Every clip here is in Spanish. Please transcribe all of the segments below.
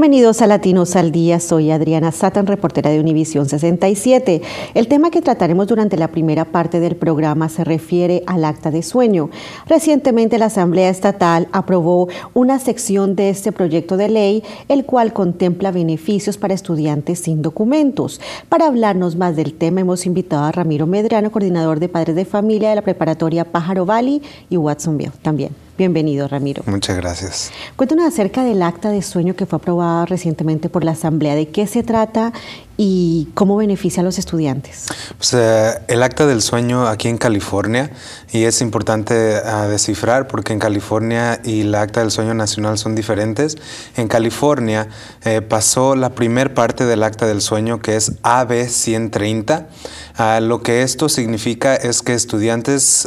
Bienvenidos a Latinos al Día, soy Adriana Satan, reportera de Univisión 67. El tema que trataremos durante la primera parte del programa se refiere al acta de sueño. Recientemente la Asamblea Estatal aprobó una sección de este proyecto de ley, el cual contempla beneficios para estudiantes sin documentos. Para hablarnos más del tema hemos invitado a Ramiro Medrano, coordinador de Padres de Familia de la Preparatoria Pájaro Valley y Watsonville también. Bienvenido, Ramiro. Muchas gracias. Cuéntanos acerca del acta de sueño que fue aprobada recientemente por la Asamblea. ¿De qué se trata y cómo beneficia a los estudiantes? Pues, eh, el Acta del Sueño aquí en California, y es importante ah, descifrar porque en California y la Acta del Sueño Nacional son diferentes. En California eh, pasó la primer parte del Acta del Sueño que es AB 130. Ah, lo que esto significa es que estudiantes,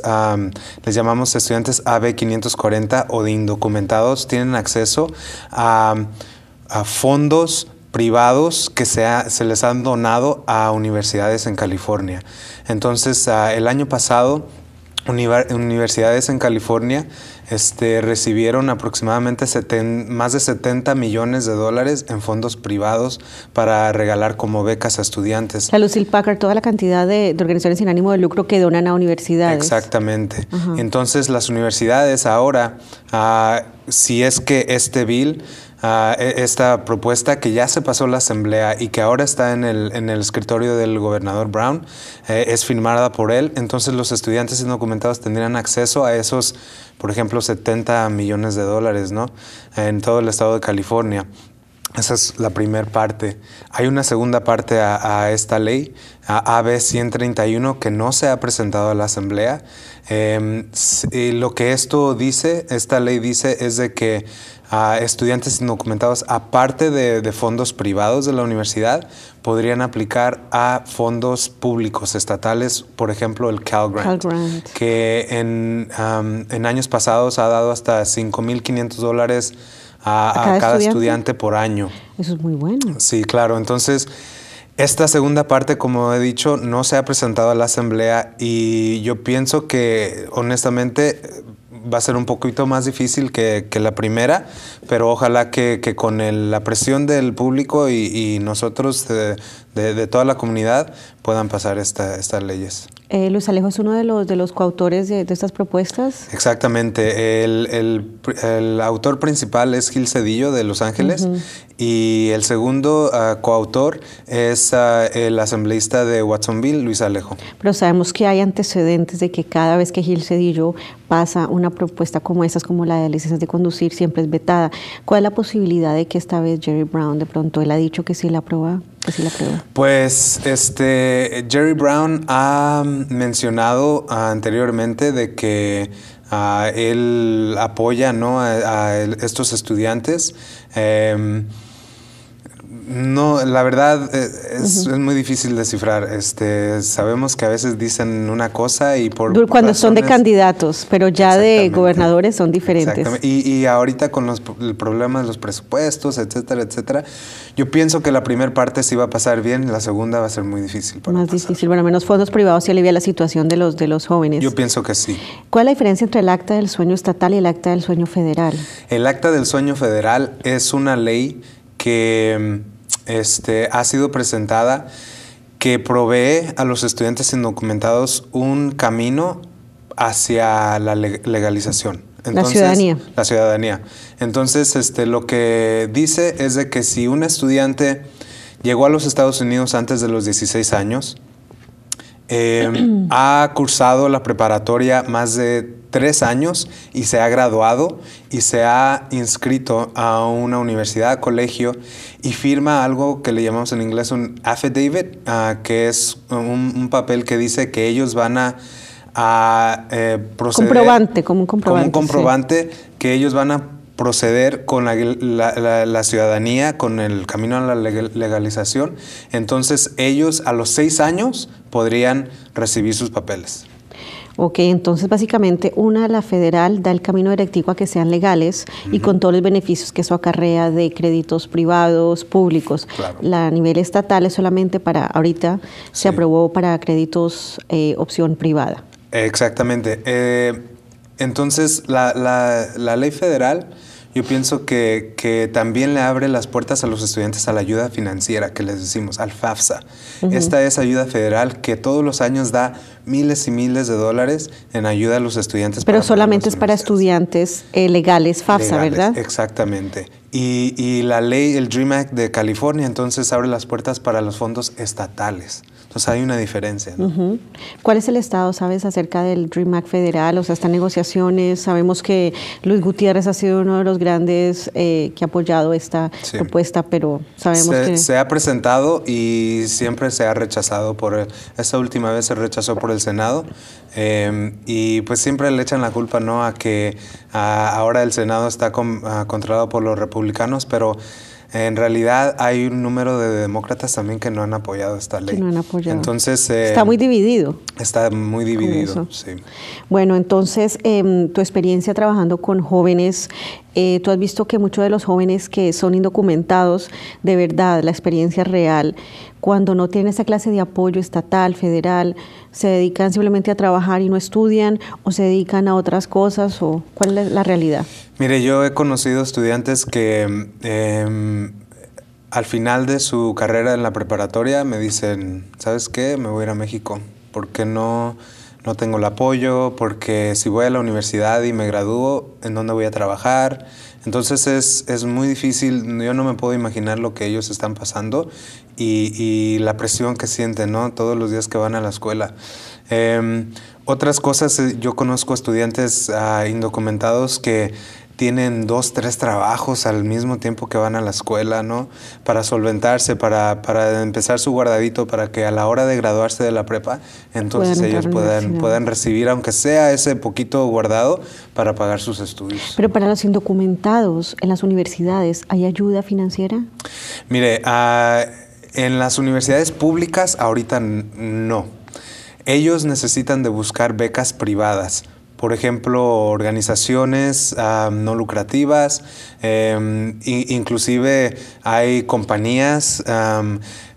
les llamamos estudiantes AB 540 o de indocumentados, tienen acceso a fondos, privados que se, se, les han donado a universidades en California. Entonces, ah, el año pasado, universidades en California este, recibieron aproximadamente más de 70 millones de dólares en fondos privados para regalar como becas a estudiantes. La Lucille Packard, toda la cantidad de, organizaciones sin ánimo de lucro que donan a universidades. Exactamente. Entonces las universidades ahora, ah, si es que este bill e, esta propuesta que ya se pasó la Asamblea y que ahora está en el, en el escritorio del gobernador Brown, eh, es firmada por él, entonces los estudiantes indocumentados tendrían acceso a esos, por ejemplo, 70 millones de dólares, ¿no? En todo el estado de California. Esa es la primera parte. Hay una segunda parte a, esta ley, a AB 131, que no se ha presentado a la Asamblea. Em, lo que esto dice, esta ley dice, es de que a estudiantes indocumentados, aparte de, fondos privados de la universidad, podrían aplicar a fondos públicos estatales, por ejemplo, el Cal Grant, que en, años pasados ha dado hasta 5.500 dólares a, cada, estudiante por año. Eso es muy bueno. Sí, claro. Entonces... Esta segunda parte, como he dicho, no se ha presentado a la Asamblea y yo pienso que honestamente va a ser un poquito más difícil que, la primera, pero ojalá que, con la presión del público y, nosotros eh, de, toda la comunidad puedan pasar estas leyes. Eh, Luis Alejo es uno de los, de los coautores de, estas propuestas. Exactamente. El, autor principal es Gil Cedillo de Los Ángeles y el segundo ah, coautor es ah, el asambleísta de Watsonville, Luis Alejo. Pero sabemos que hay antecedentes de que cada vez que Gil Cedillo pasa una propuesta como estas, como la de licencias de conducir, siempre es vetada. ¿Cuál es la posibilidad de que esta vez Jerry Brown de pronto él ha dicho que sí la aprueba? Pues este, Jerry Brown ha mencionado anteriormente de que ah, él apoya ¿no? a, estos estudiantes. Em, no, la verdad eh, es, muy difícil descifrar. Este, sabemos que a veces dicen una cosa y por... Cuando son de candidatos, pero ya de gobernadores son diferentes. Y, y, ahorita con los el problema de los presupuestos, etcétera, etcétera, yo pienso que la primera parte sí va a pasar bien, la segunda va a ser muy difícil. Para Más difícil, bueno, menos fondos privados y alivia la situación de los, de los jóvenes. Yo pienso que sí. ¿Cuál es la diferencia entre el acta del sueño estatal y el acta del sueño federal? El acta del sueño federal es una ley que este, ha sido presentada que provee a los estudiantes indocumentados un camino hacia la legalización. la ciudadanía. La ciudadanía. Entonces, este, lo que dice es de que si un estudiante llegó a los Estados Unidos antes de los 16 años, em, ha cursado la preparatoria más de tres años y se ha graduado y se ha inscrito a una universidad, colegio y firma algo que le llamamos en inglés un affidavit, ah, que es un, papel que dice que ellos van a, eh, proceder. Comprobante, como un comprobante. que ellos van a proceder con la, la, ciudadanía, con el camino a la legalización. Entonces ellos a los seis años podrían recibir sus papeles. Ok, entonces básicamente una, la federal da el camino directivo a que sean legales y con todos los beneficios que eso acarrea de créditos privados, públicos. La a nivel estatal es solamente para, ahorita se aprobó para créditos eh, opción privada. Exactamente. Eh, entonces, la ley federal yo pienso que, que, también le abre las puertas a los estudiantes a la ayuda financiera que les decimos, al FAFSA. Esta es ayuda federal que todos los años da miles y miles de dólares en ayuda a los estudiantes. Pero solamente es para estudiantes eh, legales, FAFSA, ¿verdad? Exactamente. Y, y la ley, el DREAM Act de California, entonces abre las puertas para los fondos estatales sea, hay una diferencia. ¿Cuál es el estado, sabes, acerca del Act federal? O sea, están negociaciones. Sabemos que Luis Gutiérrez ha sido uno de los grandes eh, que ha apoyado esta propuesta, pero sabemos que... Se ha presentado y siempre se ha rechazado por... esta última vez se rechazó por el Senado. Em, y pues siempre le echan la culpa, ¿no? A que ahora el Senado está ah, controlado por los republicanos, pero... En realidad hay un número de demócratas también que no han apoyado esta ley. Que no han apoyado. Entonces... está eh, muy dividido. Está muy dividido, sí. Bueno, entonces em, tu experiencia trabajando con jóvenes eh, tú has visto que muchos de los jóvenes que son indocumentados, de verdad, la experiencia real, cuando no tienen esa clase de apoyo estatal, federal, se dedican simplemente a trabajar y no estudian o se dedican a otras cosas o cuál es la realidad? Mire, yo he conocido estudiantes que em, al final de su carrera en la preparatoria me dicen, ¿sabes qué? Me voy a ir a México. ¿Por qué no? no tengo el apoyo, porque si voy a la universidad y me gradúo, ¿en dónde voy a trabajar? Entonces es, muy difícil, yo no me puedo imaginar lo que ellos están pasando y, la presión que sienten, ¿no? Todos los días que van a la escuela. Em, otras cosas, eh, yo conozco estudiantes ah, indocumentados que tienen dos, tres trabajos al mismo tiempo que van a la escuela, ¿no? Para solventarse, para, empezar su guardadito, para que a la hora de graduarse de la prepa, entonces ellos puedan, recibir, aunque sea ese poquito guardado, para pagar sus estudios. Pero para los indocumentados en las universidades, ¿hay ayuda financiera? Mire, ah, en las universidades públicas ahorita no. Ellos necesitan de buscar becas privadas por ejemplo, organizaciones ah, no lucrativas, em, inclusive hay compañías,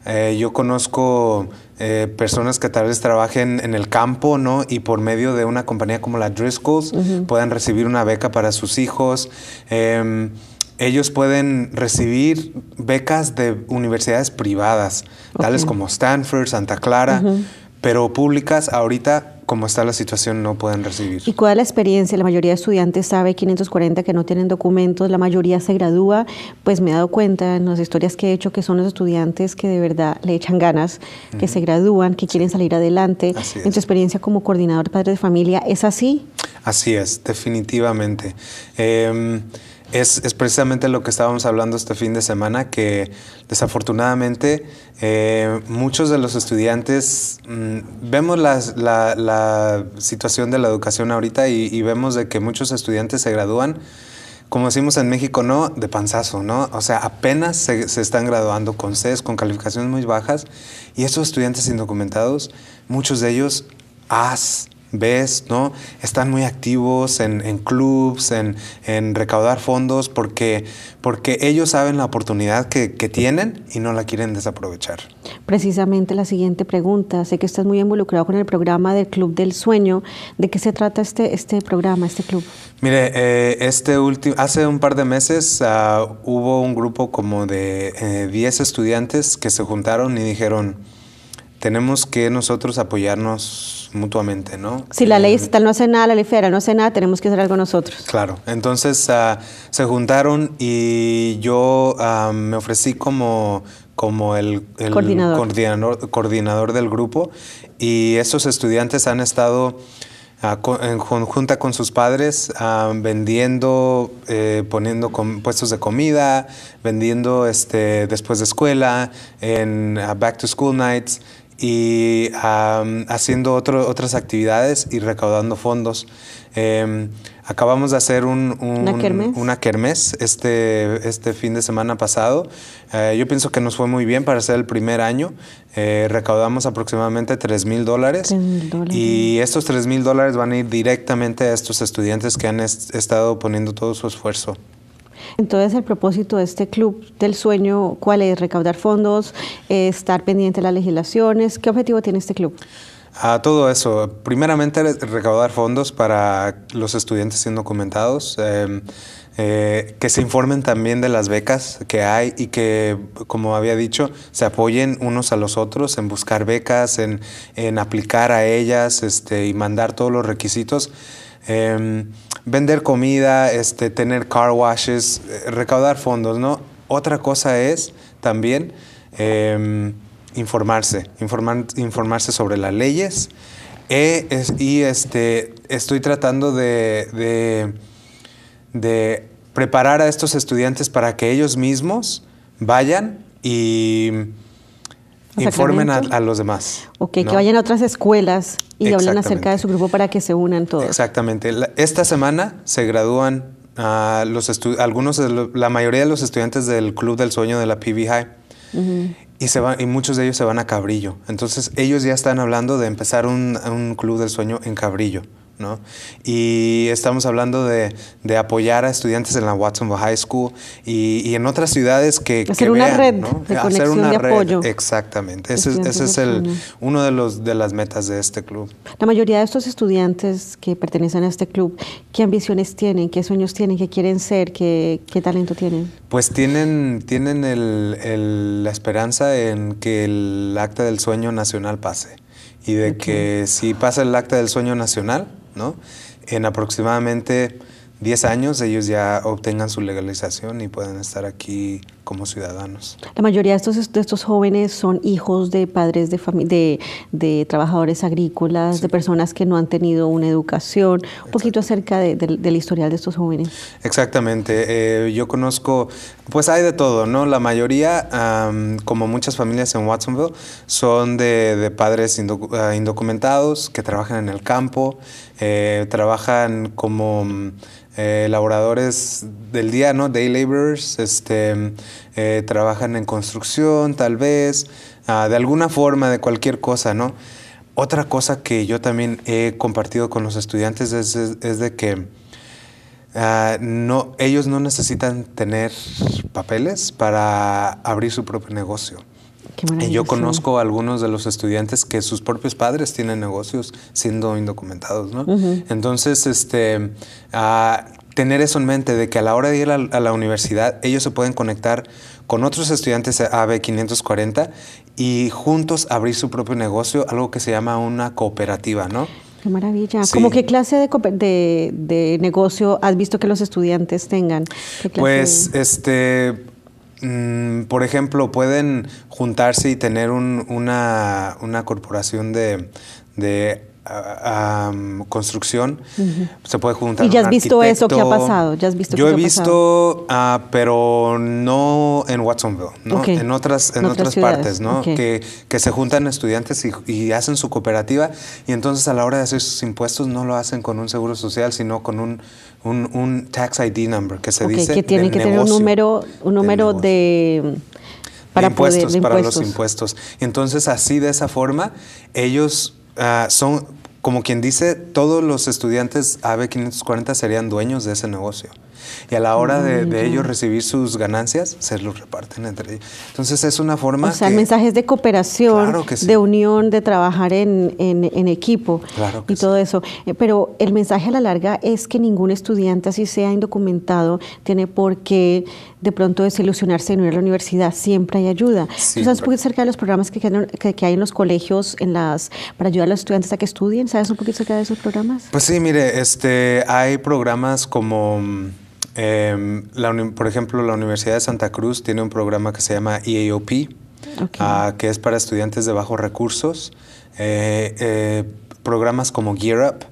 eh, yo conozco... Eh, personas que tal vez trabajen en el campo, ¿no? Y por medio de una compañía como la Driscoll's puedan recibir una beca para sus hijos. Em, ellos pueden recibir becas de universidades privadas, tales como Stanford, Santa Clara, pero públicas ahorita como está la situación, no pueden recibir. ¿Y cuál es la experiencia? La mayoría de estudiantes sabe, 540 que no tienen documentos, la mayoría se gradúa. Pues me he dado cuenta en las historias que he hecho que son los estudiantes que de verdad le echan ganas, que se gradúan, que quieren salir adelante. En tu experiencia como coordinador padre de familia, ¿es así? Así es, definitivamente. Em, es, precisamente lo que estábamos hablando este fin de semana, que desafortunadamente eh, muchos de los estudiantes mm, vemos la, situación de la educación ahorita y, vemos de que muchos estudiantes se gradúan, como decimos en México, no de panzazo, ¿no? O sea, apenas se, están graduando con CES, con calificaciones muy bajas, y esos estudiantes indocumentados, muchos de ellos, as ves, ¿no? Están muy activos en, en clubs, en, recaudar fondos, porque, porque ellos saben la oportunidad que, tienen y no la quieren desaprovechar. Precisamente la siguiente pregunta. Sé que estás muy involucrado con el programa del Club del Sueño. ¿De qué se trata este, este programa, este club? Mire, eh, este último, hace un par de meses ah, hubo un grupo como de 10 eh, estudiantes que se juntaron y dijeron, tenemos que nosotros apoyarnos mutuamente, ¿no? Si la ley estatal no hace nada, la ley federal no hace nada, tenemos que hacer algo nosotros. Claro, entonces ah, se juntaron y yo ah, me ofrecí como, el, coordinador. del grupo y esos estudiantes han estado ah, en junta con sus padres vendiendo, eh, poniendo puestos de comida, vendiendo este, después de escuela, en Back to School Nights y haciendo otras actividades y recaudando fondos. Em, acabamos de hacer un, una kermés, este, este, fin de semana pasado. Eh, yo pienso que nos fue muy bien para ser el primer año. Eh, recaudamos aproximadamente 3 mil dólares y estos 3 mil dólares van a ir directamente a estos estudiantes que han estado poniendo todo su esfuerzo. Entonces el propósito de este Club del Sueño, ¿cuál es? ¿Recaudar fondos? ¿Estar pendiente de las legislaciones? ¿Qué objetivo tiene este club? A todo eso, primeramente recaudar fondos para los estudiantes indocumentados. Em, eh, que se informen también de las becas que hay y que, como había dicho, se apoyen unos a los otros en buscar becas, en, aplicar a ellas este, y mandar todos los requisitos. Em, vender comida, este, tener car washes, eh, recaudar fondos, ¿no? Otra cosa es también em, informarse, informarse sobre las leyes. E y este, estoy tratando de preparar a estos estudiantes para que ellos mismos vayan y Informen a, los demás. Ok, que vayan a otras escuelas y hablen acerca de su grupo para que se unan todos. Exactamente. esta semana se gradúan ah, los algunos, la mayoría de los estudiantes del Club del Sueño de la PB High. y, se van, y muchos de ellos se van a Cabrillo. Entonces ellos ya están hablando de empezar un club del sueño en Cabrillo. ¿no? Y estamos hablando de, de, apoyar a estudiantes en la Watsonville High School y, en otras ciudades que... Hacer una red de conexión de apoyo. Exactamente. Ese, es, ese es el, uno de, los, de las metas de este club. La mayoría de estos estudiantes que pertenecen a este club, ¿qué ambiciones tienen? ¿Qué sueños tienen? ¿Qué quieren ser? ¿Qué, qué talento tienen? Pues tienen, tienen el, la esperanza en que el acta del sueño nacional pase y de que si pasa el acta del sueño nacional, en aproximadamente 10 años ellos ya obtengan su legalización y puedan estar aquí como ciudadanos. La mayoría de estos, de estos jóvenes son hijos de padres de, de, de trabajadores agrícolas, de personas que no han tenido una educación. Un poquito acerca del historial de estos jóvenes. Exactamente. Eh, yo conozco, pues hay de todo, ¿no? La mayoría, como muchas familias en Watsonville, son de, padres ah, indocumentados que trabajan en el campo, eh, trabajan como mm, eh, laboradores del día, ¿no? Day laborers, este, eh, trabajan en construcción tal vez, ah, de alguna forma, de cualquier cosa, ¿no? Otra cosa que yo también he compartido con los estudiantes es, de que ah, no, ellos no necesitan tener papeles para abrir su propio negocio. Qué eh, Yo conozco a algunos de los estudiantes que sus propios padres tienen negocios siendo indocumentados, ¿no? Entonces, este, tener eso en mente de que a la hora de ir a, la universidad ellos se pueden conectar con otros estudiantes AB 540 y juntos abrir su propio negocio, algo que se llama una cooperativa, ¿no? Qué maravilla. ¿Cómo qué clase de, negocio has visto que los estudiantes tengan? pues, este, Mm, por ejemplo, pueden juntarse y tener una, una corporación de, de a, construcción, se puede juntar. ¿Y ya has visto eso que ha pasado? ¿Ya has visto Yo he visto, ah, pero no en Watsonville, ¿no? en otras, en otras, partes, ¿no? Que, que, se juntan estudiantes y, hacen su cooperativa y entonces a la hora de hacer sus impuestos no lo hacen con un seguro social, sino con un, un, tax ID number que se okay, dice. Que tiene que tener un número, un número de para impuestos, para impuestos. los impuestos. Entonces, así de esa forma, ellos ah, son como quien dice, todos los estudiantes AB540 serían dueños de ese negocio. Y a la hora de, ellos recibir sus ganancias, se los reparten entre ellos. Entonces es una forma... O sea, mensaje mensajes de cooperación, de unión, de trabajar en, equipo y todo eso. Eh, pero el mensaje a la larga es que ningún estudiante, así sea indocumentado, tiene por qué de pronto desilusionarse de no ir a la universidad. Siempre hay ayuda. sabes un poquito acerca de los programas que, que, hay en los colegios en las, para ayudar a los estudiantes a que estudien? ¿Sabes un poquito acerca de esos programas? Pues sí, mire, este, hay programas como... Mm, Em, la, por ejemplo, la Universidad de Santa Cruz tiene un programa que se llama EAOP, ah, que es para estudiantes de bajos recursos. Eh, eh, programas como Gear Up,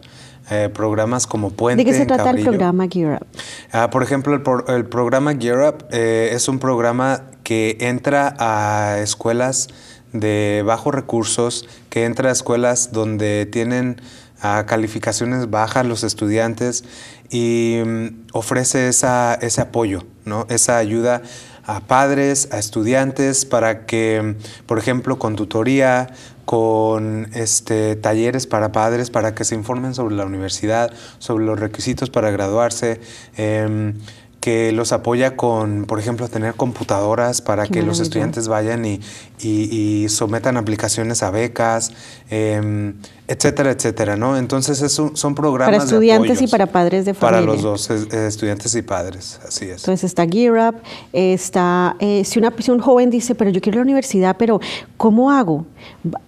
eh, programas como Puente. ¿De qué se trata el programa Gear Up? Ah, por ejemplo, el, programa Gear Up es un programa que entra a escuelas de bajos recursos, que entra a escuelas donde tienen a calificaciones bajas los estudiantes y mm, ofrece ese apoyo, ¿no? esa ayuda a padres, a estudiantes, para que, mm, por ejemplo, con tutoría, con este, talleres para padres, para que se informen sobre la universidad, sobre los requisitos para graduarse. Em, que los apoya con, por ejemplo, tener computadoras para que los estudiantes vayan y, sometan aplicaciones a becas. Em, etcétera, etcétera, ¿no? Entonces es son programas para estudiantes y para padres de familia. Para los dos, eh, estudiantes y padres, así es. Entonces está Gear Up, está, eh, si, una, un joven dice, pero yo quiero la universidad, pero ¿cómo hago?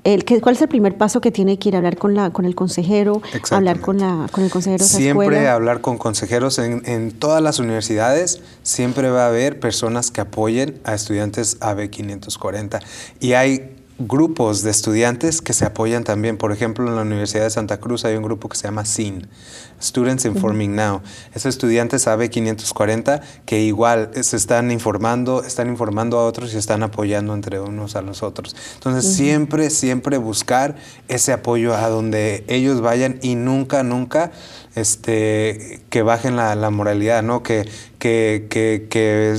El, ¿Cuál es el primer paso que tiene que ir a hablar con, la, con el consejero, hablar con, la, con el consejero Siempre hablar con consejeros en, en todas las universidades, siempre va a haber personas que apoyen a estudiantes AB540 y hay grupos de estudiantes que se apoyan también. Por ejemplo, en la Universidad de Santa Cruz hay un grupo que se llama SIN, Students Informing Now. Ese estudiante sabe 540 que igual se están informando, están informando a otros y están apoyando entre unos a los otros. Entonces, siempre, siempre buscar ese apoyo a donde ellos vayan y nunca, nunca este, que bajen la, moralidad, ¿no? que, que, que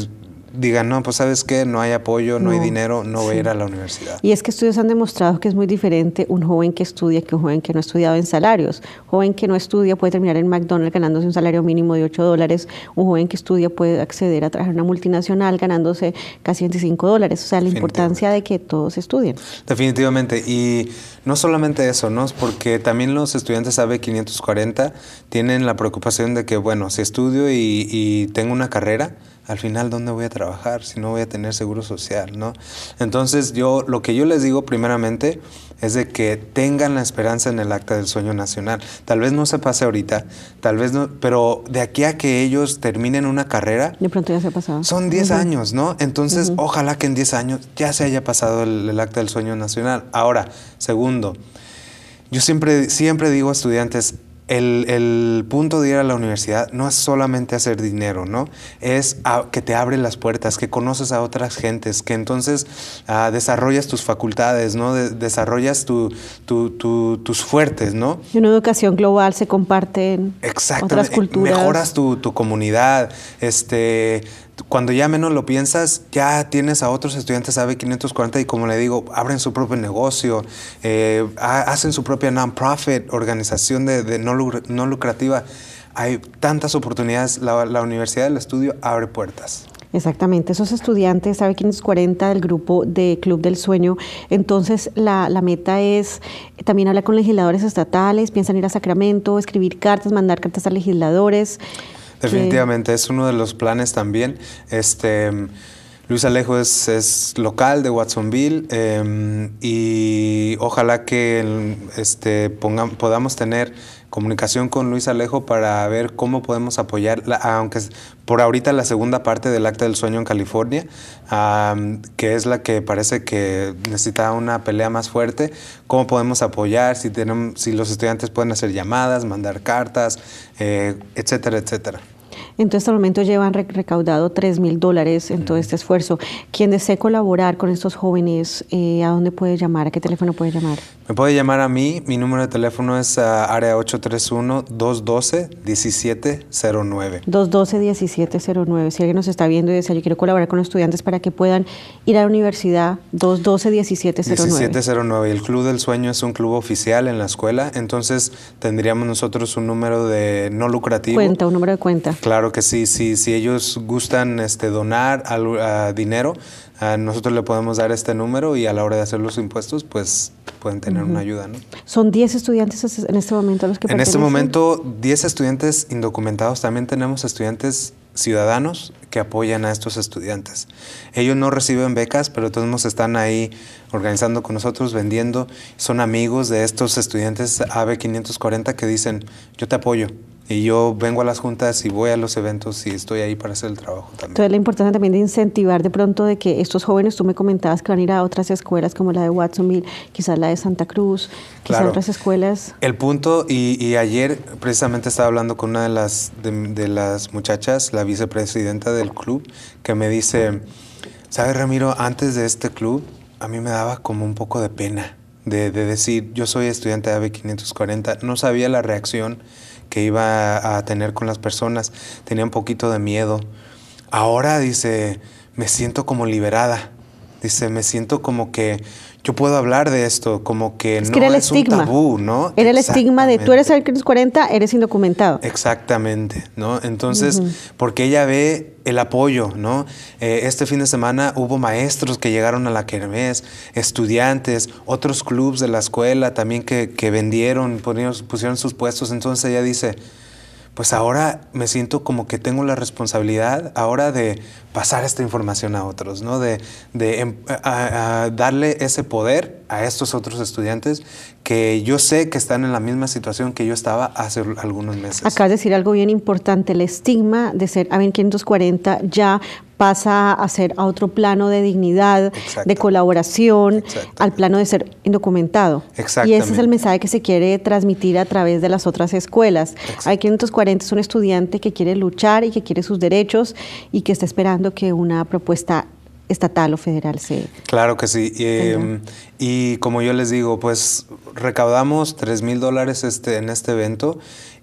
digan, no, pues sabes que no hay apoyo, no, hay dinero, no voy a ir a la universidad. Y es que estudios han demostrado que es muy diferente un joven que estudia que un joven que no ha estudiado en salarios. Joven que no estudia puede terminar en McDonald's ganándose un salario mínimo de 8 dólares. Un joven que estudia puede acceder a trabajar en una multinacional ganándose casi 25 dólares. O sea, la importancia de que todos estudien. Definitivamente. Y no solamente eso, ¿no? Porque también los estudiantes AB 540 tienen la preocupación de que, bueno, si estudio y, y tengo una carrera, al final dónde voy a trabajar si no voy a tener seguro social, ¿no? Entonces yo lo que yo les digo primeramente es de que tengan la esperanza en el acta del sueño nacional. Tal vez no se pase ahorita, tal vez no, pero de aquí a que ellos terminen una carrera... De pronto ya se ha pasado. Son 10 años, ¿no? Entonces ojalá que en 10 años ya se haya pasado el, acta del sueño nacional. Ahora, segundo, yo siempre, siempre digo a estudiantes, el, punto de ir a la universidad no es solamente hacer dinero, ¿no? Es que te abre las puertas, que conoces a otras gentes, que entonces ah, desarrollas tus facultades, ¿no? desarrollas tus fuertes, ¿no? Y una educación global se comparten otras culturas. Mejoras tu, comunidad, este, cuando ya menos lo piensas, ya tienes a otros estudiantes AB 540 y como le digo, abren su propio negocio, eh, hacen su propia non-profit, organización de, de no, no, lucrativa. Hay tantas oportunidades, la, Universidad del Estudio abre puertas. Exactamente, esos estudiantes, sabe 540 del grupo de Club del Sueño, entonces la, la, meta es eh, también hablar con legisladores estatales, piensan ir a Sacramento, escribir cartas, mandar cartas a legisladores. Definitivamente, es uno de los planes también. Este, Luis Alejo es, local de Watsonville em, y ojalá que este, podamos tener comunicación con Luis Alejo para ver cómo podemos apoyar, aunque por ahorita la segunda parte del Acta del Sueño en California, que es la que parece que necesita una pelea más fuerte, cómo podemos apoyar, si, tenemos, si los estudiantes pueden hacer llamadas, mandar cartas, eh, etcétera, etcétera. Entonces, hasta este el momento llevan recaudado 3 mil dólares en todo este esfuerzo. ¿Quién desee colaborar con estos jóvenes, eh, ¿a dónde puede llamar? ¿A qué teléfono puede llamar? Me puede llamar a mí, mi número de teléfono es a ah, área 831-212-1709. 212-1709. Si alguien nos está viendo y dice, yo quiero colaborar con los estudiantes para que puedan ir a la universidad, 212-1709. 1709. El Club del Sueño es un club oficial en la escuela, entonces tendríamos nosotros un número de no lucrativo. Cuenta, un número de cuenta. Claro que sí, sí si ellos gustan este, donar al, dinero, nosotros le podemos dar este número y a la hora de hacer los impuestos, pues pueden tener una ayuda. ¿no? ¿Son 10 estudiantes en este momento los que En este momento, 10 estudiantes indocumentados. También tenemos estudiantes ciudadanos que apoyan a estos estudiantes. Ellos no reciben becas, pero todos están ahí organizando con nosotros, vendiendo. Son amigos de estos estudiantes AB540 que dicen, yo te apoyo, y yo vengo a las juntas y voy a los eventos y estoy ahí para hacer el trabajo también. Entonces la importancia también de incentivar de pronto de que estos jóvenes, tú me comentabas que van a ir a otras escuelas como la de Watsonville, quizás la de Santa Cruz, quizás otras escuelas. El punto, y, ayer precisamente estaba hablando con una de las, de, las muchachas, la vicepresidenta del club, que me dice, ¿sabes Ramiro? Antes de este club a mí me daba como un poco de pena de, de decir, yo soy estudiante de AB540, no sabía la reacción que iba a tener con las personas, tenía un poquito de miedo. Ahora dice, me siento como liberada. Dice, me siento como que yo puedo hablar de esto, como que no es un tabú, ¿no? Era el estigma de tú eres que eres 40, eres indocumentado. Exactamente, ¿no? Entonces, porque ella ve el apoyo, ¿no? Eh, este fin de semana hubo maestros que llegaron a la kermés, estudiantes, otros clubs de la escuela también que, vendieron, pusieron sus puestos. Entonces ella dice, pues ahora me siento como que tengo la responsabilidad ahora de pasar esta información a otros, ¿no? de, em, darle ese poder a estos otros estudiantes que yo sé que están en la misma situación que yo estaba hace algunos meses. Acá es decir algo bien importante, el estigma de ser a 540 ya pasa a ser a otro plano de dignidad, de colaboración, al plano de ser indocumentado. Y ese es el mensaje que se quiere transmitir a través de las otras escuelas. Hay 540 es un estudiante que quiere luchar y que quiere sus derechos y que está esperando que una propuesta estatal o federal se... Claro que sí. y em, como yo les digo, pues recaudamos 3 mil dólares este, en este evento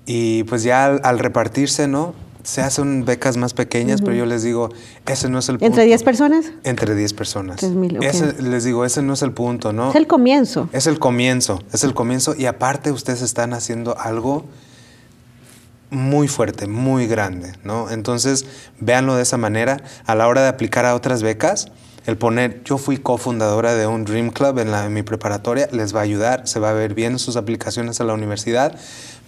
y pues ya al, repartirse, ¿no? Se hacen becas más pequeñas, pero yo les digo, ese no es el punto. ¿Entre 10 personas? Entre 10 personas. 3, ese, les digo, ese no es el punto, ¿no? Es el comienzo. Es el comienzo, es el comienzo. Y aparte ustedes están haciendo algo muy fuerte, muy grande, ¿no? Entonces, véanlo de esa manera. A la hora de aplicar a otras becas, el poner yo fui cofundadora de un Dream Club en, la, mi preparatoria les va a ayudar, se va a ver bien sus aplicaciones a la universidad.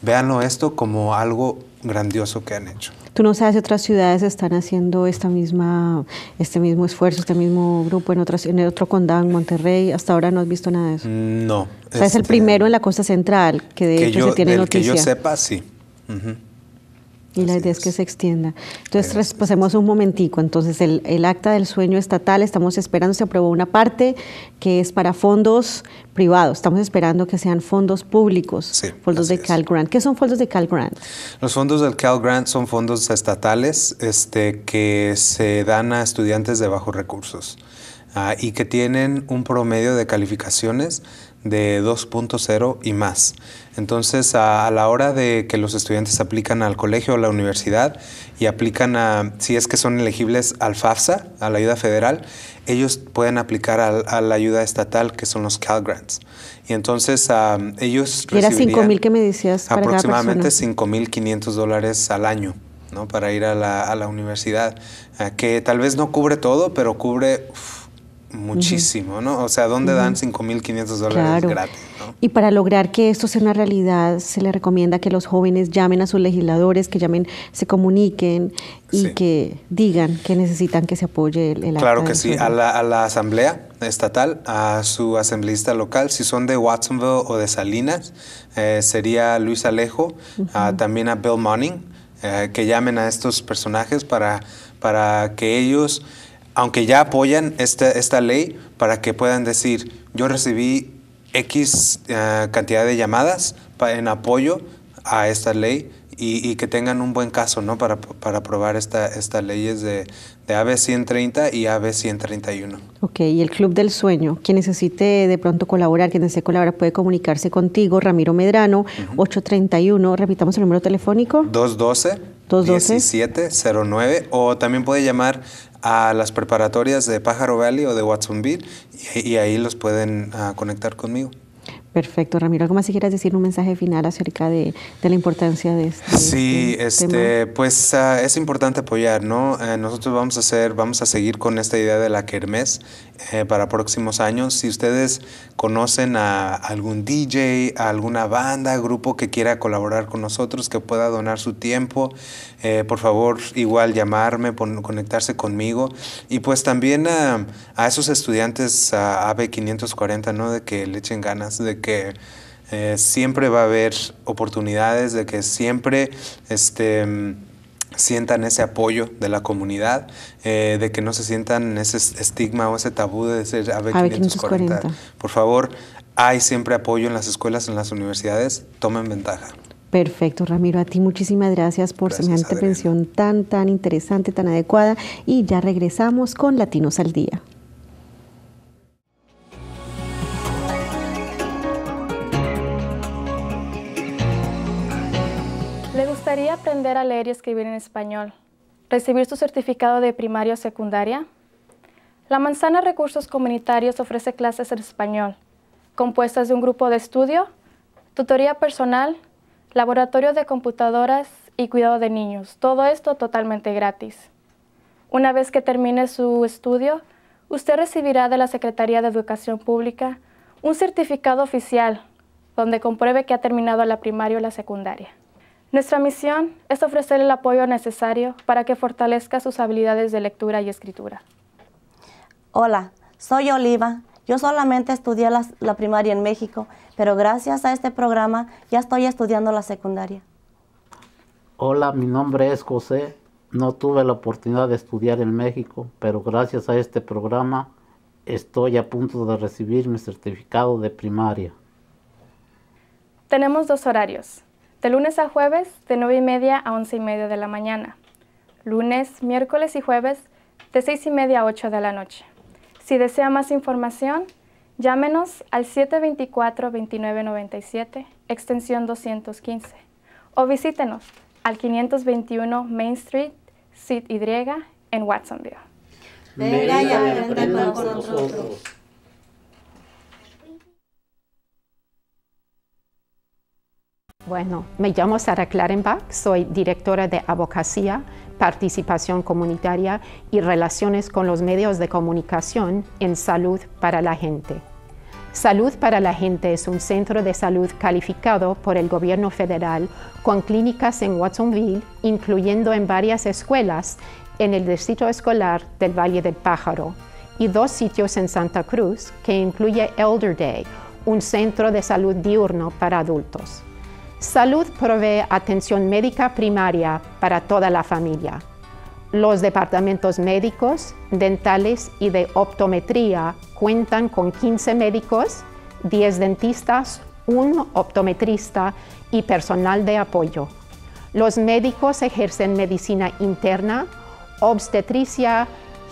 Véanlo esto como algo grandioso que han hecho. Tú no sabes si otras ciudades están haciendo esta misma, este mismo esfuerzo, este mismo grupo en, otras, en otro condado, en Monterrey. Hasta ahora no has visto nada de eso. Mm, no. O sea, es el este, primero en la costa central que de hecho se tiene noticia. Que yo sepa, sí. Uh y la idea es. que se extienda. Entonces, pues, pasemos un momentico. Entonces, el, el, acta del sueño estatal, estamos esperando, se aprobó una parte que es para fondos privados. Estamos esperando que sean fondos públicos, fondos de Cal Grant. ¿Qué son fondos de Cal Grant? Los fondos del Cal Grant son fondos estatales este, que se dan a estudiantes de bajos recursos ah, y que tienen un promedio de calificaciones de 2.0 y más. Entonces, a, la hora de que los estudiantes aplican al colegio o a la universidad y aplican a, si es que son elegibles al FAFSA, a la ayuda federal, ellos pueden aplicar a, la ayuda estatal, que son los Cal Grants. Y entonces ellos era mil que me decías para Aproximadamente 5.500 dólares al año. ¿no? para ir a la, universidad, eh, que tal vez no cubre todo, pero cubre muchísimo, ¿no? O sea, ¿dónde dan 5.500 dólares gratis? Y para lograr que esto sea una realidad, se le recomienda que los jóvenes llamen a sus legisladores, que llamen, se comuniquen y que digan que necesitan que se apoye el, Claro que sí, a la, asamblea estatal, a su asambleísta local, si son de Watsonville o de Salinas, eh, sería Luis Alejo, también a Bill Monning, eh, que llamen a estos personajes para, para que ellos aunque ya apoyan esta, esta ley para que puedan decir, yo recibí X eh, cantidad de llamadas en apoyo a esta ley y, que tengan un buen caso ¿no? para, para aprobar estas leyes de, de AB 130 y AB 131. Ok, y el Club del Sueño, quien necesite de pronto colaborar, quien desee colaborar, puede comunicarse contigo, Ramiro Medrano, 831, repitamos el número telefónico. 212. 212. 1709 o también puede llamar a las preparatorias de Pájaro Valley o de Watsonville y, ahí los pueden ah, conectar conmigo. Perfecto, Ramiro. ¿Algo más si quieres decir un mensaje final acerca de, de la importancia de este? Sí, este, este pues ah, es importante apoyar, ¿no? Eh, nosotros vamos a hacer, vamos a seguir con esta idea de la kermés eh, para próximos años. Si ustedes conocen a algún DJ, a alguna banda, grupo que quiera colaborar con nosotros, que pueda donar su tiempo, eh, por favor, igual llamarme, conectarse conmigo. Y pues también ah, a esos estudiantes AB540, ¿no? De que le echen ganas, de que que eh, siempre va a haber oportunidades, de que siempre este, sientan ese apoyo de la comunidad, eh, de que no se sientan ese estigma o ese tabú de ser AB 540. Por favor, hay siempre apoyo en las escuelas, en las universidades, tomen ventaja. Perfecto, Ramiro. A ti muchísimas gracias por semejante tan, tan interesante, tan adecuada. Y ya regresamos con Latinos al Día. gustaría aprender a leer y escribir en español? ¿Recibir su certificado de primaria o secundaria? La Manzana Recursos Comunitarios ofrece clases en español, compuestas de un grupo de estudio, tutoría personal, laboratorio de computadoras y cuidado de niños. Todo esto totalmente gratis. Una vez que termine su estudio, usted recibirá de la Secretaría de Educación Pública un certificado oficial donde compruebe que ha terminado la primaria o la secundaria. Nuestra misión es ofrecer el apoyo necesario para que fortalezca sus habilidades de lectura y escritura. Hola, soy Oliva. Yo solamente estudié la, primaria en México, pero gracias a este programa ya estoy estudiando la secundaria. Hola, mi nombre es José. No tuve la oportunidad de estudiar en México, pero gracias a este programa estoy a punto de recibir mi certificado de primaria. Tenemos dos horarios de lunes a jueves de 9 y media a 11 y media de la mañana, lunes, miércoles y jueves de 6 y media a 8 de la noche. Si desea más información, llámenos al 724-2997, extensión 215, o visítenos al 521 Main Street, Sid Y, en Watsonville. y aprenda con nosotros. Bueno, me llamo Sara Clarenbach, soy directora de Abogacía, Participación Comunitaria y Relaciones con los Medios de Comunicación en Salud para la Gente. Salud para la Gente es un centro de salud calificado por el gobierno federal con clínicas en Watsonville, incluyendo en varias escuelas en el Distrito Escolar del Valle del Pájaro y dos sitios en Santa Cruz, que incluye Elder Day, un centro de salud diurno para adultos. Salud provee atención médica primaria para toda la familia. Los departamentos médicos, dentales y de optometría cuentan con 15 médicos, 10 dentistas, un optometrista y personal de apoyo. Los médicos ejercen medicina interna, obstetricia,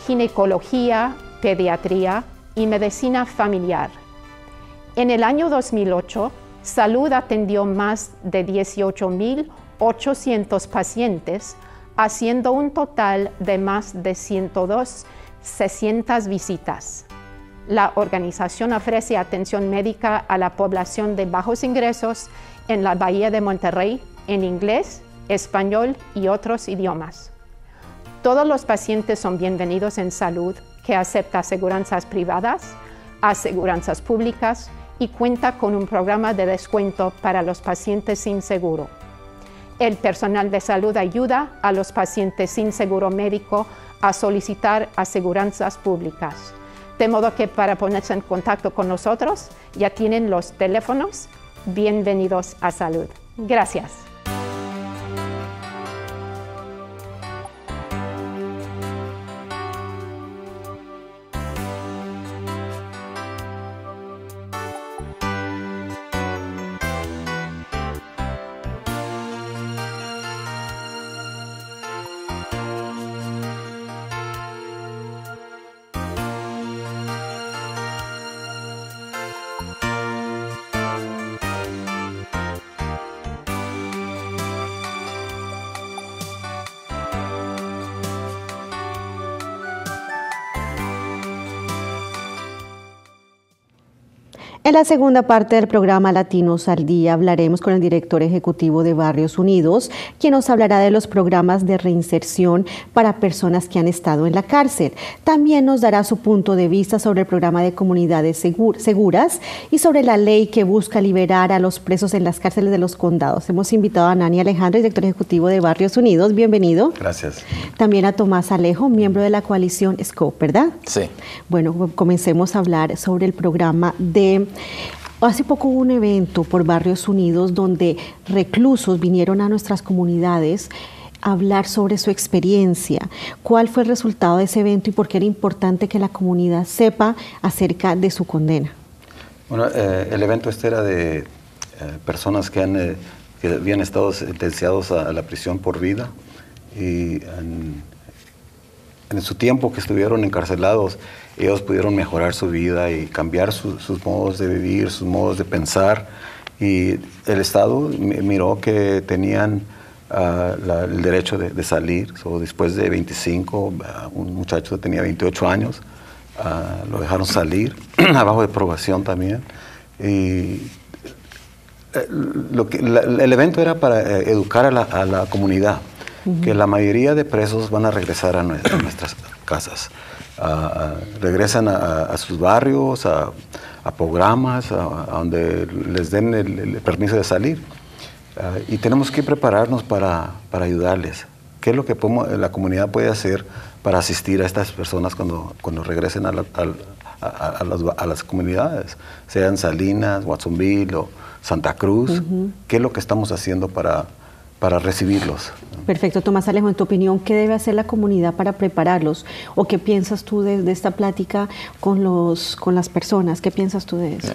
ginecología, pediatría y medicina familiar. En el año 2008, Salud atendió más de 18.800 pacientes, haciendo un total de más de 102.600 visitas. La organización ofrece atención médica a la población de bajos ingresos en la Bahía de Monterrey en inglés, español y otros idiomas. Todos los pacientes son bienvenidos en salud, que acepta aseguranzas privadas, aseguranzas públicas y cuenta con un programa de descuento para los pacientes sin seguro. El personal de salud ayuda a los pacientes sin seguro médico a solicitar aseguranzas públicas. De modo que para ponerse en contacto con nosotros ya tienen los teléfonos. Bienvenidos a salud. Gracias. En la segunda parte del programa Latinos al Día hablaremos con el director ejecutivo de Barrios Unidos, quien nos hablará de los programas de reinserción para personas que han estado en la cárcel. También nos dará su punto de vista sobre el programa de comunidades seguras y sobre la ley que busca liberar a los presos en las cárceles de los condados. Hemos invitado a Nani Alejandro, director ejecutivo de Barrios Unidos. Bienvenido. Gracias. También a Tomás Alejo, miembro de la coalición SCOPE, ¿verdad? Sí. Bueno, comencemos a hablar sobre el programa de Hace poco hubo un evento por Barrios Unidos donde reclusos vinieron a nuestras comunidades a hablar sobre su experiencia, cuál fue el resultado de ese evento y por qué era importante que la comunidad sepa acerca de su condena. Bueno, eh, el evento este era de eh, personas que, han, eh, habían estado sentenciados a, la prisión por vida y en su tiempo que estuvieron encarcelados ellos pudieron mejorar su vida y cambiar sus modos de vivir, sus modos de pensar. Y el Estado miró que tenían ah, el derecho de, salir. después de 25, ah, un muchacho tenía 28 años, ah, lo dejaron salir, abajo de probación también. Y eh, lo que, el evento era para eh, educar a la, comunidad, que la mayoría de presos van a regresar a nuestras casas regresan a, sus barrios, a, programas, a, donde les den el, permiso de salir. Ah, y tenemos que prepararnos para, para ayudarles. ¿Qué es lo que podemos, la comunidad puede hacer para asistir a estas personas cuando, cuando regresen a, las, a, las, comunidades? Sean Salinas, Watsonville o Santa Cruz. ¿Qué es lo que estamos haciendo para, para recibirlos. Perfecto, Tomás Alejo, en tu opinión, ¿qué debe hacer la comunidad para prepararlos? ¿O qué piensas tú de esta plática con, los, con las personas? ¿Qué piensas tú de eso?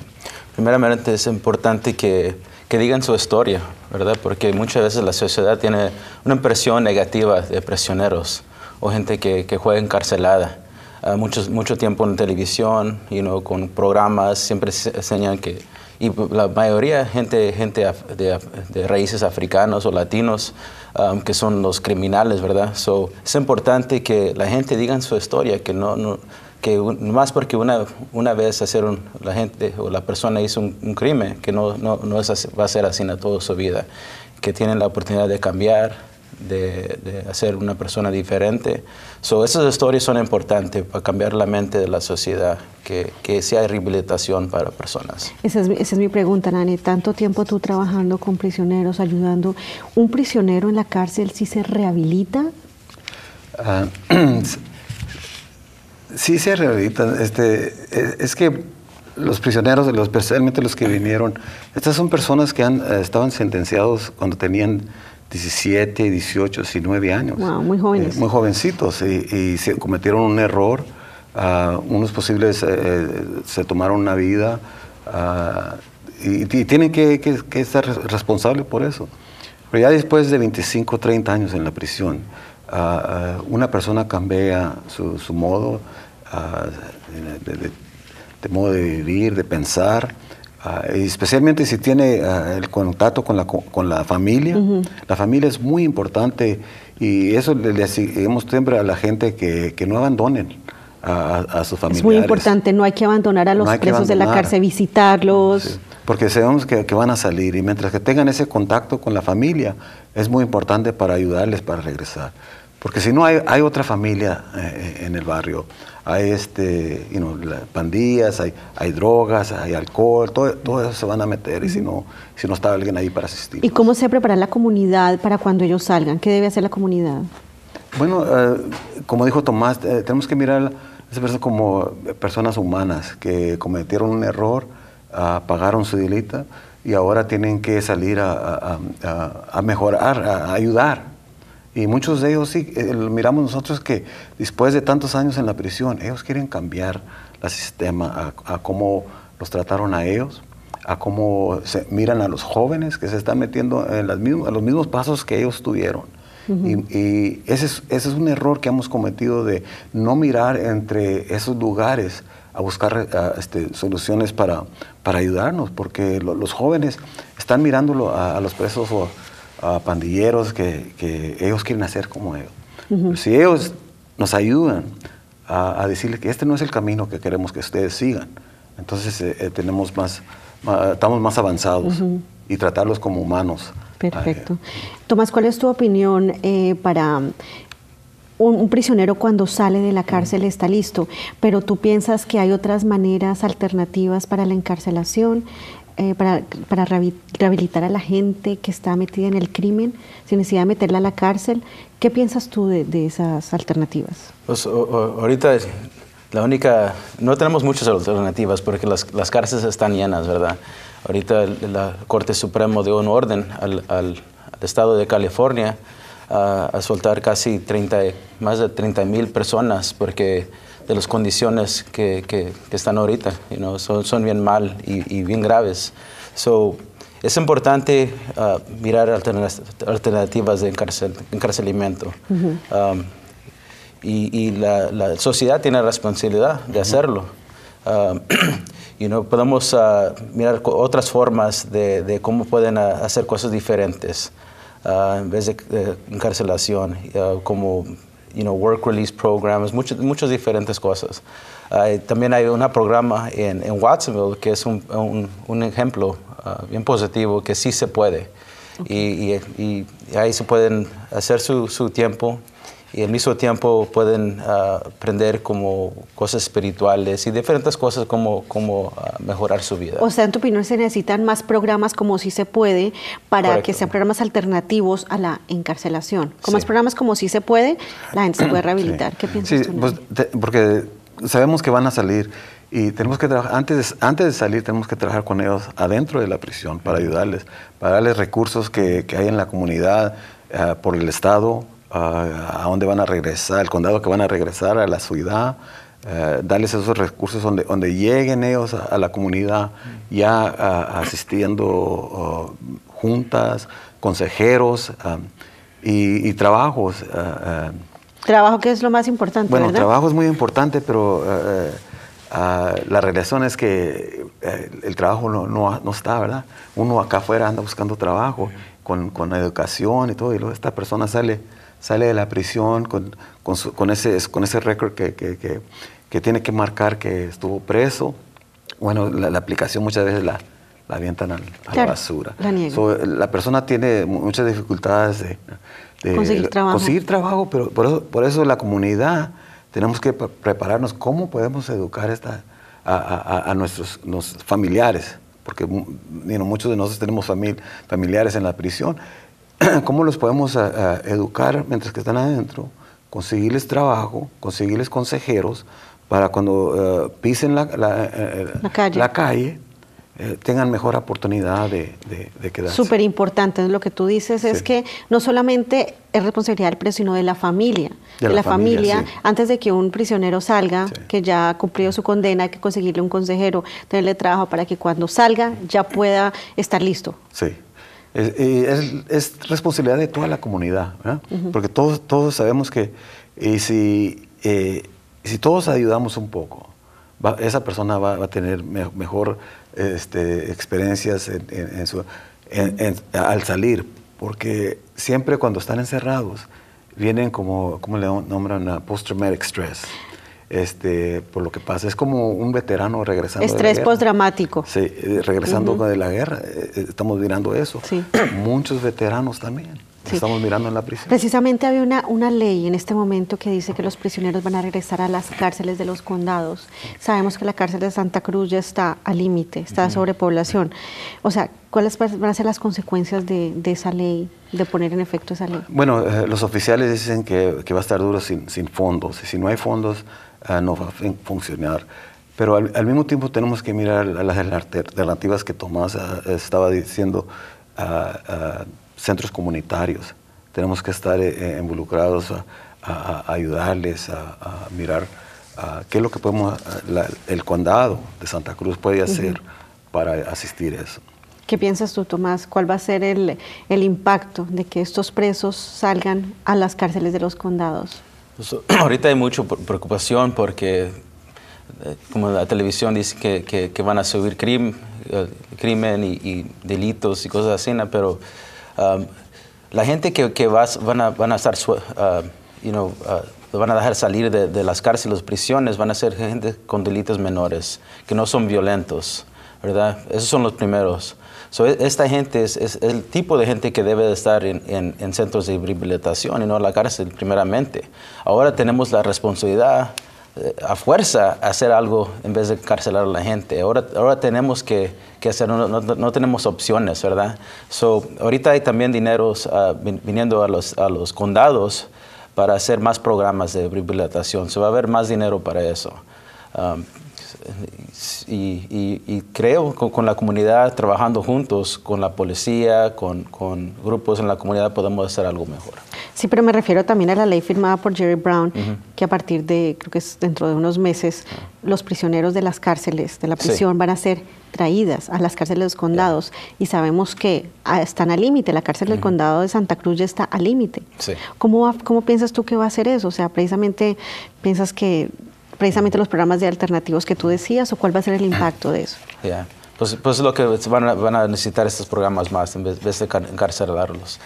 Primeramente es importante que, digan su historia, ¿verdad? Porque muchas veces la sociedad tiene una impresión negativa de prisioneros o gente que, que juega encarcelada. Ah, mucho, mucho tiempo en televisión, y con programas, siempre se enseñan que y pues, la mayoría gente, gente de, raíces africanas o latinos um, que son los criminales, ¿verdad? es importante que la gente diga su historia, que no, que más porque una, una vez hacer la gente o la persona hizo un, crimen, que no, no, no va a ser así en toda su vida, que tienen la oportunidad de cambiar, de, de, hacer una persona diferente. So, esas historias son importantes para cambiar la mente de la sociedad, que, que sea rehabilitación para personas. Esa es, es mi pregunta, Nani. Tanto tiempo tú trabajando con prisioneros, ayudando. ¿Un prisionero en la cárcel sí se rehabilita? Ah, sí se rehabilita. Este, eh, es, que los prisioneros, los, especialmente los que vinieron, estas son personas que han, eh, estaban sentenciados cuando tenían 17, 18, 19 años. Wow, muy jóvenes. Eh, muy jovencitos y, se cometieron un error. Ah, unos posibles eh, eh, se tomaron una vida ah, y, tienen que, estar responsables por eso. Pero ya después de 25, 30 años en la prisión, ah, una persona cambia su, modo, de, modo de vivir, de pensar. Ah, especialmente si tiene ah, el contacto con la, con la familia. La familia es muy importante y eso le, le decimos siempre a la gente que, que no abandonen. A, a, sus familiares. Es muy importante, no hay que abandonar a los presos de la cárcel, visitarlos. porque sabemos que, van a salir y mientras que tengan ese contacto con la familia, es muy importante para ayudarles para regresar. Porque si no, hay, hay otra familia eh, eh, en el barrio, hay este, you pandillas, hay, hay drogas, hay alcohol, todo, todo, eso se van a meter y si no, si no está alguien ahí para asistir. ¿Y cómo se prepara la comunidad para cuando ellos salgan? ¿Qué debe hacer la comunidad? Bueno, eh, como dijo Tomás, eh, tenemos que mirar a esas personas como personas humanas que cometieron un error, pagaron su delito y ahora tienen que salir a, a, a mejorar, a ayudar y muchos de ellos sí, eh, miramos nosotros que después de tantos años en la prisión, ellos quieren cambiar el sistema, a, cómo los trataron a ellos, a cómo se miran a los jóvenes que se están metiendo en las los mismos pasos que ellos tuvieron. Y, ese, es, ese, es, un error que hemos cometido de no mirar entre esos lugares a buscar este, soluciones para, para ayudarnos, porque los jóvenes están mirándolo a, los presos a pandilleros que, ellos quieren hacer como ellos. Si ellos nos ayudan a, decirle que este no es el camino que queremos que ustedes sigan, entonces eh, eh, tenemos más, estamos más avanzados y tratarlos como humanos. Perfecto. Eh. Tomás, ¿cuál es tu opinión para un, prisionero cuando sale de la cárcel está listo, pero tú piensas que hay otras maneras alternativas para la encarcelación eh, para, rehabilitar a la gente que está metida en el crimen, sin necesidad de meterla a la cárcel. ¿Qué piensas tú de, esas alternativas? Pues, ahorita la única, no tenemos muchas alternativas porque las, las cárceles están llenas, ¿verdad? Ahorita la Corte Suprema dio un orden al, al, Estado de California a, soltar casi 30, más de 30 mil personas porque de las condiciones que, que, están ahorita, son, son, bien mal y, bien graves. So, es importante uh, mirar alternativas de encarcelamiento. Um, y, la, sociedad tiene la responsabilidad de hacerlo. y um, you podemos uh, mirar otras formas de, cómo pueden uh, hacer cosas diferentes en vez de, de encarcelación, como you know, work release programs, muchas, muchas diferentes cosas. también hay un programa en, en, Watsonville que es un, ejemplo ah, bien positivo que sí se puede. Y, ahí se pueden hacer su, su tiempo y al mismo tiempo pueden ah, aprender como cosas espirituales y diferentes cosas como, como ah, mejorar su vida. O sea, en tu opinión, se necesitan más programas como si se puede para que sean programas alternativos a la encarcelación. Con más programas como si se puede, la gente se puede rehabilitar. ¿Qué piensas sí, Pues, porque sabemos que van a salir y tenemos que trabajar, antes, antes de salir tenemos que trabajar con ellos adentro de la prisión para ayudarles, para darles recursos que, hay en la comunidad, ah, por el Estado, a dónde van a regresar, el condado que van a regresar, a la ciudad, eh, darles esos recursos donde, donde lleguen ellos a, la comunidad, ya asistiendo juntas, consejeros y, trabajos. Eh, eh. trabajo que es lo más importante. Bueno, el trabajo es muy importante, pero ah, la relación es que el trabajo no, no, está, ¿verdad? Uno acá afuera anda buscando trabajo con, con educación y todo, y luego esta persona sale sale de la prisión con, con, con ese, con ese récord que, que, que, tiene que marcar que estuvo preso. Bueno, la, aplicación muchas veces la, la avientan a, la basura. La, la, persona tiene muchas dificultades de, conseguir, trabajo. pero por eso, por eso la comunidad tenemos que prepararnos cómo podemos educar esta, a, a, nuestros, familiares, porque muchos de nosotros tenemos familiares en la prisión ¿Cómo los podemos eh, eh, educar mientras que están adentro? Conseguirles trabajo, conseguirles consejeros para cuando eh, pisen la, calle, tengan mejor oportunidad de, de, de quedarse. Súper importante lo que tú dices, es que no solamente es responsabilidad del preso, sino de la familia. De, la, familia, antes de que un prisionero salga, que ya ha cumplido su condena, hay que conseguirle un consejero, tenerle trabajo para que cuando salga ya pueda estar listo. Sí. Es, es, responsabilidad de toda la comunidad, porque todos, todos sabemos que y si, eh, si todos ayudamos un poco, esa persona va, a tener mejor este, experiencias en al salir, porque siempre cuando están encerrados, vienen como, ¿cómo le nombran? Post-traumatic stress este, por lo que pasa. Es como un veterano regresando. Estrés postraumático. Sí, eh, regresando de la guerra, eh, eh, estamos mirando eso. Sí. Muchos veteranos también. Estamos mirando en la prisión. Precisamente había una, una ley en este momento que dice que los prisioneros van a regresar a las cárceles de los condados. Sabemos que la cárcel de Santa Cruz ya está al límite, está sobrepoblación O sea, ¿cuáles van a ser las consecuencias de, esa ley, de poner en efecto esa ley? Bueno, los oficiales dicen que, va a estar duro sin, sin fondos. Y si no hay fondos, Ah, no va a funcionar. Pero al, mismo tiempo tenemos que mirar las alternativas que Tomás ah, estaba diciendo, ah, centros comunitarios. Tenemos que estar eh, eh, involucrados a, ayudarles a, mirar qué es lo que podemos, el condado de Santa Cruz puede hacer para asistir a eso. ¿Qué piensas tú, Tomás? ¿Cuál va a ser el impacto de que estos presos salgan a las cárceles de los condados? Pues, ahorita hay mucha preocupación porque, eh, como la televisión dice que, van a subir eh, crimen, crimen y, delitos y cosas así, pero um, la gente que, van, a, estar, uh, uh, van a dejar salir de, de, las cárceles, prisiones, van a ser gente con delitos menores, que no son violentos, ¿verdad? Esos son los primeros. So, e, esta gente es, el tipo de gente que debe de estar en, en, centros de rehabilitación y no en la cárcel primeramente. Ahora tenemos la responsabilidad eh, a fuerza hacer algo en vez de encarcelar a la gente. Ahora, ahora tenemos que, que hacer, no, no, tenemos opciones, ¿verdad? So, ahorita hay también dineros ah, viniendo a los, a los condados para hacer más programas de rehabilitación. se va a haber más dinero para eso. Um, y, creo con, con, la comunidad, trabajando juntos con la policía, con, grupos en la comunidad, podemos hacer algo mejor. Sí, pero me refiero también a la ley firmada por Jerry Brown, que a partir de, creo que es dentro de unos meses, ah. los prisioneros de las cárceles, de la prisión, van a ser traídas a las cárceles de los condados y sabemos que ah, están al límite, la cárcel del condado de Santa Cruz ya está al límite. ¿Cómo, ¿Cómo piensas tú que va a ser eso? O sea, precisamente piensas que precisamente los programas de alternativos que tú decías o cuál va a ser el impacto de eso? Pues, pues lo que van a, necesitar estos programas más en vez, de encarcelarlos.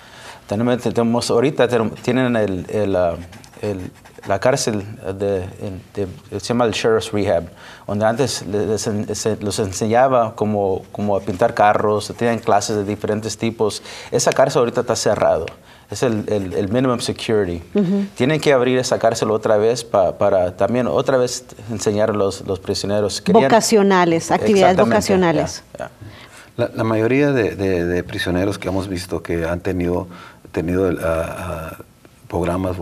Tenemos, ahorita tienen ah, el, la cárcel de, se llama el Sheriff's Rehab, donde antes les, los enseñaba como, como a pintar carros, tenían clases de diferentes tipos. Esa cárcel ahorita está cerrada es el, el, minimum security. Tienen que abrir esa cárcel otra vez para también otra vez enseñar a los, los prisioneros. vocacionales, actividades vocacionales. La, mayoría de, prisioneros que hemos visto que han tenido, tenido ah, ah, programas eh,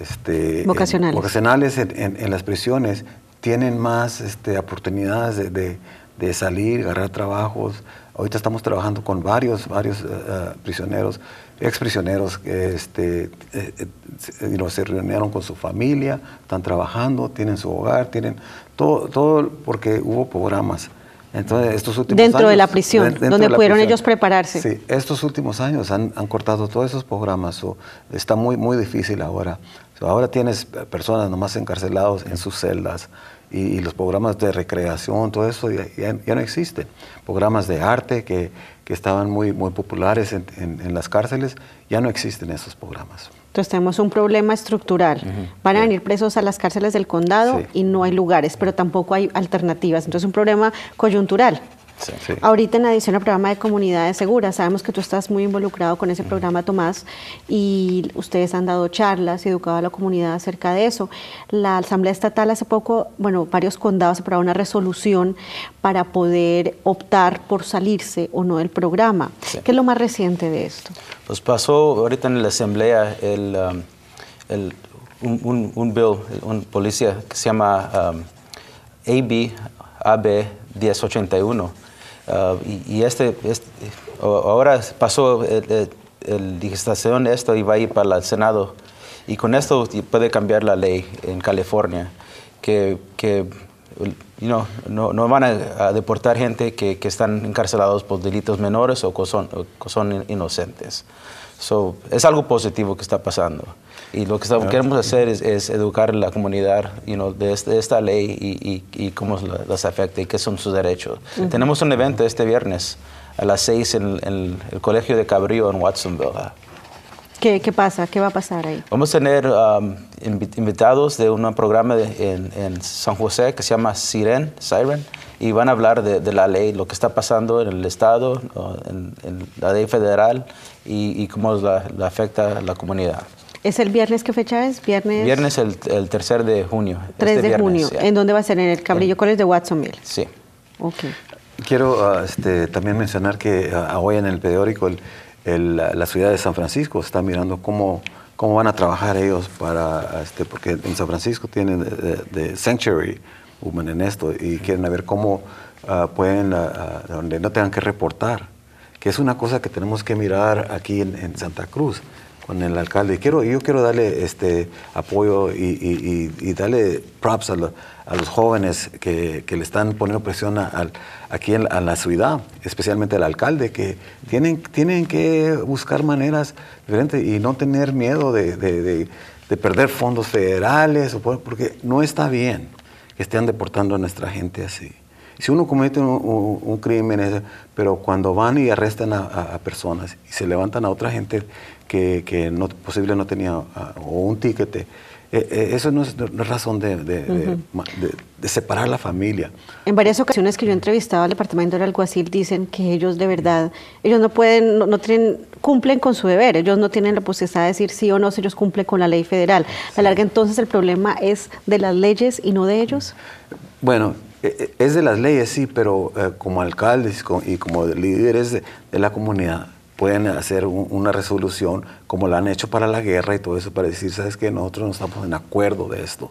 este, vocacionales, en, en, las prisiones tienen más este, oportunidades de, de, salir, agarrar trabajos. Ahorita estamos trabajando con varios, varios eh, eh, prisioneros exprisioneros que este, eh, eh, se reunieron con su familia, están trabajando, tienen su hogar, tienen todo, todo porque hubo programas. Entonces, estos dentro de la prisión, donde pudieron ellos prepararse. Sí, estos últimos años han, cortado todos esos programas. está muy, muy difícil ahora. ahora tienes personas nomás encarcelados en sus celdas y, los programas de recreación, todo eso ya no existe. Programas de arte que, que estaban muy, muy populares en, las cárceles, ya no existen esos programas. Entonces tenemos un problema estructural. Van a venir presos a las cárceles del condado y no hay lugares, pero tampoco hay alternativas. Entonces es un problema coyuntural. Ahorita en adición al programa de comunidades seguras, sabemos que tú estás muy involucrado con ese programa, Tomás, y ustedes han dado charlas y educado a la comunidad acerca de eso. La Asamblea Estatal hace poco, bueno, varios condados aprobaron una resolución para poder optar por salirse o no del programa. ¿Qué es lo más reciente de esto? Pues pasó ahorita en la Asamblea um, un, un, bill, un policía que se llama AB, AB 1081 Ah, y, este, este ahora pasó eh, eh, la legislación esto y va a ir para el Senado. Y con esto puede cambiar la ley en California, que, que no, no, van a, deportar gente que, que, están encarcelados por delitos menores o que son, son inocentes. es algo positivo que está pasando. Y lo que queremos hacer es, educar a la comunidad you know, de, este, esta ley y, y, cómo las afecta y qué son sus derechos. Tenemos un evento este viernes a las 6 en, en el Colegio de Cabrillo en Watsonville. ¿Qué, pasa? ¿Qué va a pasar ahí? Vamos a tener um, invitados de un programa en, San José que se llama Siren, Siren y van a hablar de, la ley, lo que está pasando en el Estado, en, la ley federal y, cómo la, afecta a la comunidad. ¿Es el viernes qué fecha es? Viernes. Viernes el, el tercer de junio. 3 este de junio. ¿En dónde va a ser? En el Cabrillo es de Watsonville. Sí. Ok. Quiero ah, este, también mencionar que ah, hoy en el periódico el, la ciudad de San Francisco está mirando cómo, cómo van a trabajar ellos para, este, porque en San Francisco tienen de, Sanctuary Women en esto y quieren ver cómo ah, pueden, ah, ah, donde no tengan que reportar, que es una cosa que tenemos que mirar aquí en, Santa Cruz con el alcalde. Quiero, yo quiero darle este apoyo y, y, darle props a, los a los jóvenes que, le están poniendo presión a, aquí en, a la ciudad, especialmente al alcalde, que tienen, tienen que buscar maneras diferentes y no tener miedo de, perder fondos federales, porque no está bien que estén deportando a nuestra gente así. Si uno comete un, crimen, pero cuando van y arrestan a, personas y se levantan a otra gente que, posiblemente no, posible no tenía, o un ticket eh, eh, eso no es, razón de, separar la familia. En varias ocasiones que yo he entrevistado al departamento del alguacil dicen que ellos de verdad, ellos no pueden, no, tienen, cumplen con su deber, ellos no tienen la posibilidad de decir sí o no si ellos cumplen con la ley federal. A la larga entonces el problema es de las leyes y no de ellos. Bueno, eh, es de las leyes, sí, pero como alcaldes y como líderes de la comunidad, pueden hacer una resolución como la han hecho para la guerra y todo eso para decir, sabes que nosotros no estamos en acuerdo de esto.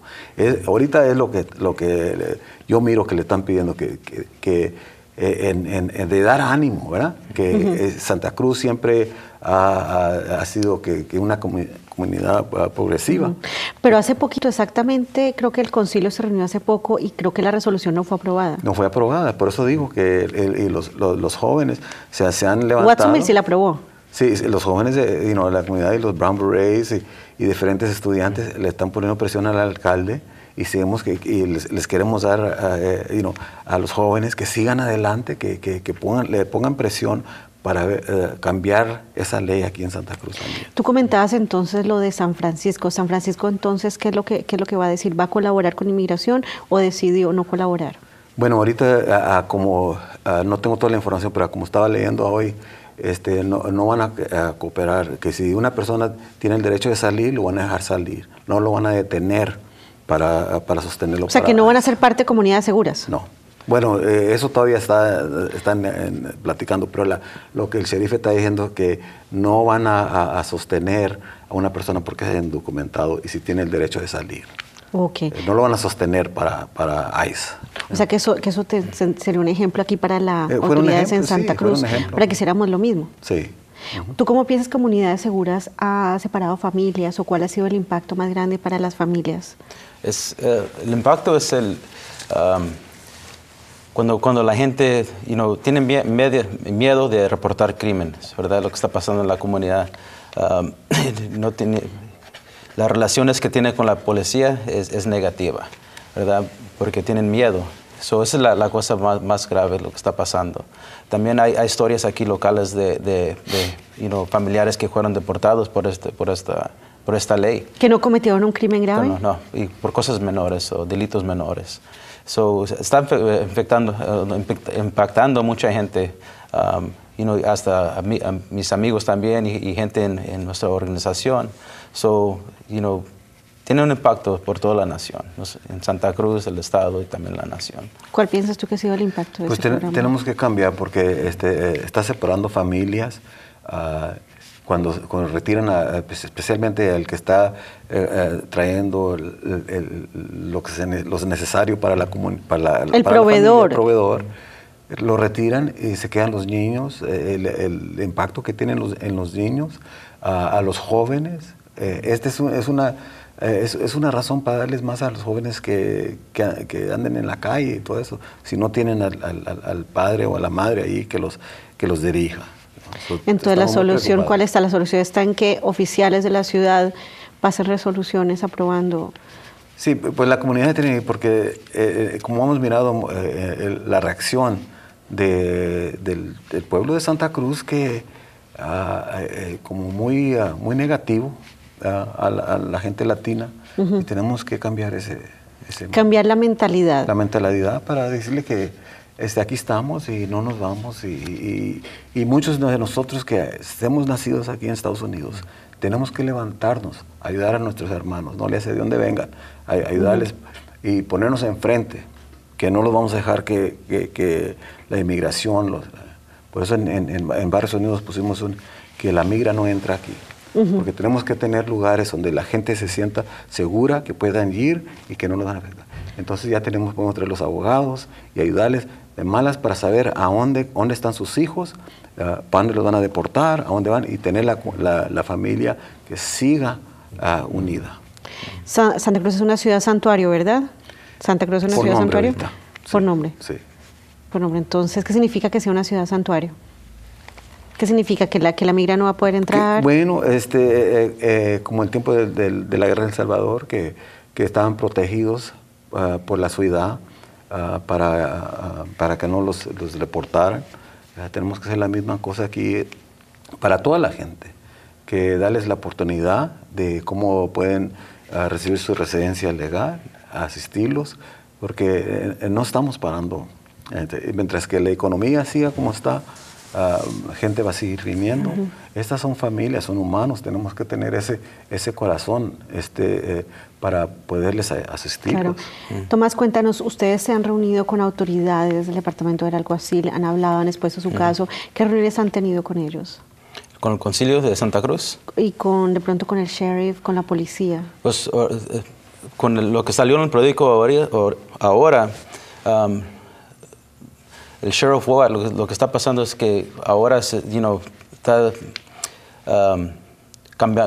ahorita es lo que, lo que eh, yo miro que le están pidiendo, que, que, eh, de dar ánimo, ¿verdad? Que eh, Santa Cruz siempre ha, sido que, una comunidad ah, progresiva. Pero hace poquito exactamente, creo que el concilio se reunió hace poco y creo que la resolución no fue aprobada. No fue aprobada, por eso digo que los, los, jóvenes se, se han levantado. Watsonville sí la aprobó. Sí, los jóvenes de, la comunidad y los Brown Berets y, diferentes estudiantes le están poniendo presión al alcalde y, que, les, queremos dar a, eh, a los jóvenes que sigan adelante, que, que, pongan, le pongan presión para eh, cambiar esa ley aquí en Santa Cruz Tú comentabas entonces lo de San Francisco. San Francisco entonces, ¿qué es lo que, es lo que va a decir? ¿Va a colaborar con inmigración o decidió no colaborar? Bueno, ahorita como no tengo toda la información, pero como estaba leyendo hoy, este, no, van a, cooperar, que si una persona tiene el derecho de salir, lo van a dejar salir, no lo van a detener para, sostenerlo. O sea, que no van a ser parte de comunidades seguras. No, bueno, eh, eso todavía está, están platicando, pero lo que el sheriff está diciendo es que no van a, sostener a una persona porque es indocumentado y si tiene el derecho de salir. Okay. Eh, no lo van a sostener para, para ICE. O sea, que eso, que eso sería un ejemplo aquí para las comunidades en Santa Cruz, para que hiciéramos lo mismo. Sí. ¿Tú cómo piensas comunidades seguras ha separado familias o cuál ha sido el impacto más grande para las familias? Es, eh, el impacto es el... Um, cuando, cuando la gente you know, tiene miedo de reportar crímenes, ¿verdad? Lo que está pasando en la comunidad. Um, no tiene, las relaciones que tiene con la policía es, negativa, ¿verdad? Porque tienen miedo. Eso esa es la, la cosa más, más, grave, lo que está pasando. También hay, historias aquí locales de, de, familiares que fueron deportados por, este, por, esta, por esta ley. ¿Que no cometieron un crimen grave? No, no, no y por cosas menores o delitos menores. So, está eh, infectando, eh, impactando mucha gente. Um, you know, hasta a mis amigos también y, gente en, nuestra organización. So, you know, tiene un impacto por toda la nación, en Santa Cruz, el Estado y también la nación. ¿Cuál piensas tú que ha sido el impacto de este Tenemos que cambiar porque este, eh, está separando familias, ah, cuando, cuando retiran pues, especialmente al que está eh, eh, trayendo lo, que necesario para la para, el, proveedor. proveedor lo retiran y se quedan los niños, eh, el, impacto que tienen en los niños, a, los jóvenes. este es, una, es, una razón para darles más a los jóvenes que, que, anden en la calle y todo eso, si no tienen al, al padre o a la madre ahí que los, que los dirija. Entonces, la solución, ¿cuál está? La solución está en que oficiales de la ciudad pasen resoluciones aprobando. Sí, pues la comunidad de porque eh, eh, como hemos mirado eh, la reacción del, pueblo de Santa Cruz, que ah, es como muy, ah, muy negativo ah, a, la, gente latina, y tenemos que cambiar ese... Cambiar la mentalidad. La mentalidad para decirle que este, aquí estamos y no nos vamos. Y, muchos de nosotros que hemos nacido aquí en Estados Unidos, tenemos que levantarnos, ayudar a nuestros hermanos, no le hace de dónde vengan, ayudarles y ponernos enfrente, que no los vamos a dejar que, la inmigración, por eso en, en, Barrios Unidos pusimos un, que la migra no entra aquí. Porque tenemos que tener lugares donde la gente se sienta segura, que puedan ir y que no nos van a afectar. Entonces ya tenemos, que a los abogados y ayudarles malas para saber a dónde, dónde están sus hijos, eh, para dónde los van a deportar, a dónde van y tener la, familia que siga eh, unida. Santa Cruz es una ciudad santuario, ¿verdad? Santa Cruz es una ciudad santuario. Por nombre. Sí. Por nombre. Entonces, ¿qué significa que sea una ciudad santuario? ¿Qué significa? ¿Que la, que la migra no va a poder entrar? bueno, este, eh, como el tiempo de, la guerra del Salvador, que, que estaban protegidos por la ciudad, Ah, para, ah, para que no los, los reportaran. Ah, tenemos que hacer la misma cosa aquí para toda la gente, que darles la oportunidad de cómo pueden recibir su residencia legal, asistirlos, porque eh, eh, no estamos parando. Este, mientras que la economía siga como está, la gente va a seguir viniendo. Estas son familias, son humanos, tenemos que tener ese, ese corazón. Este, eh, para poderles asistir. Claro. Pues. Mm. Tomás, cuéntanos, ustedes se han reunido con autoridades del Departamento del Alguacil, han hablado, han expuesto su mm. caso. ¿Qué reuniones han tenido con ellos? Con el concilio de Santa Cruz. ¿Y con, de pronto con el sheriff, con la policía? Pues eh, con lo que salió en el periódico ahora, um, el sheriff Ward, lo, que está pasando es que ahora you know, está um,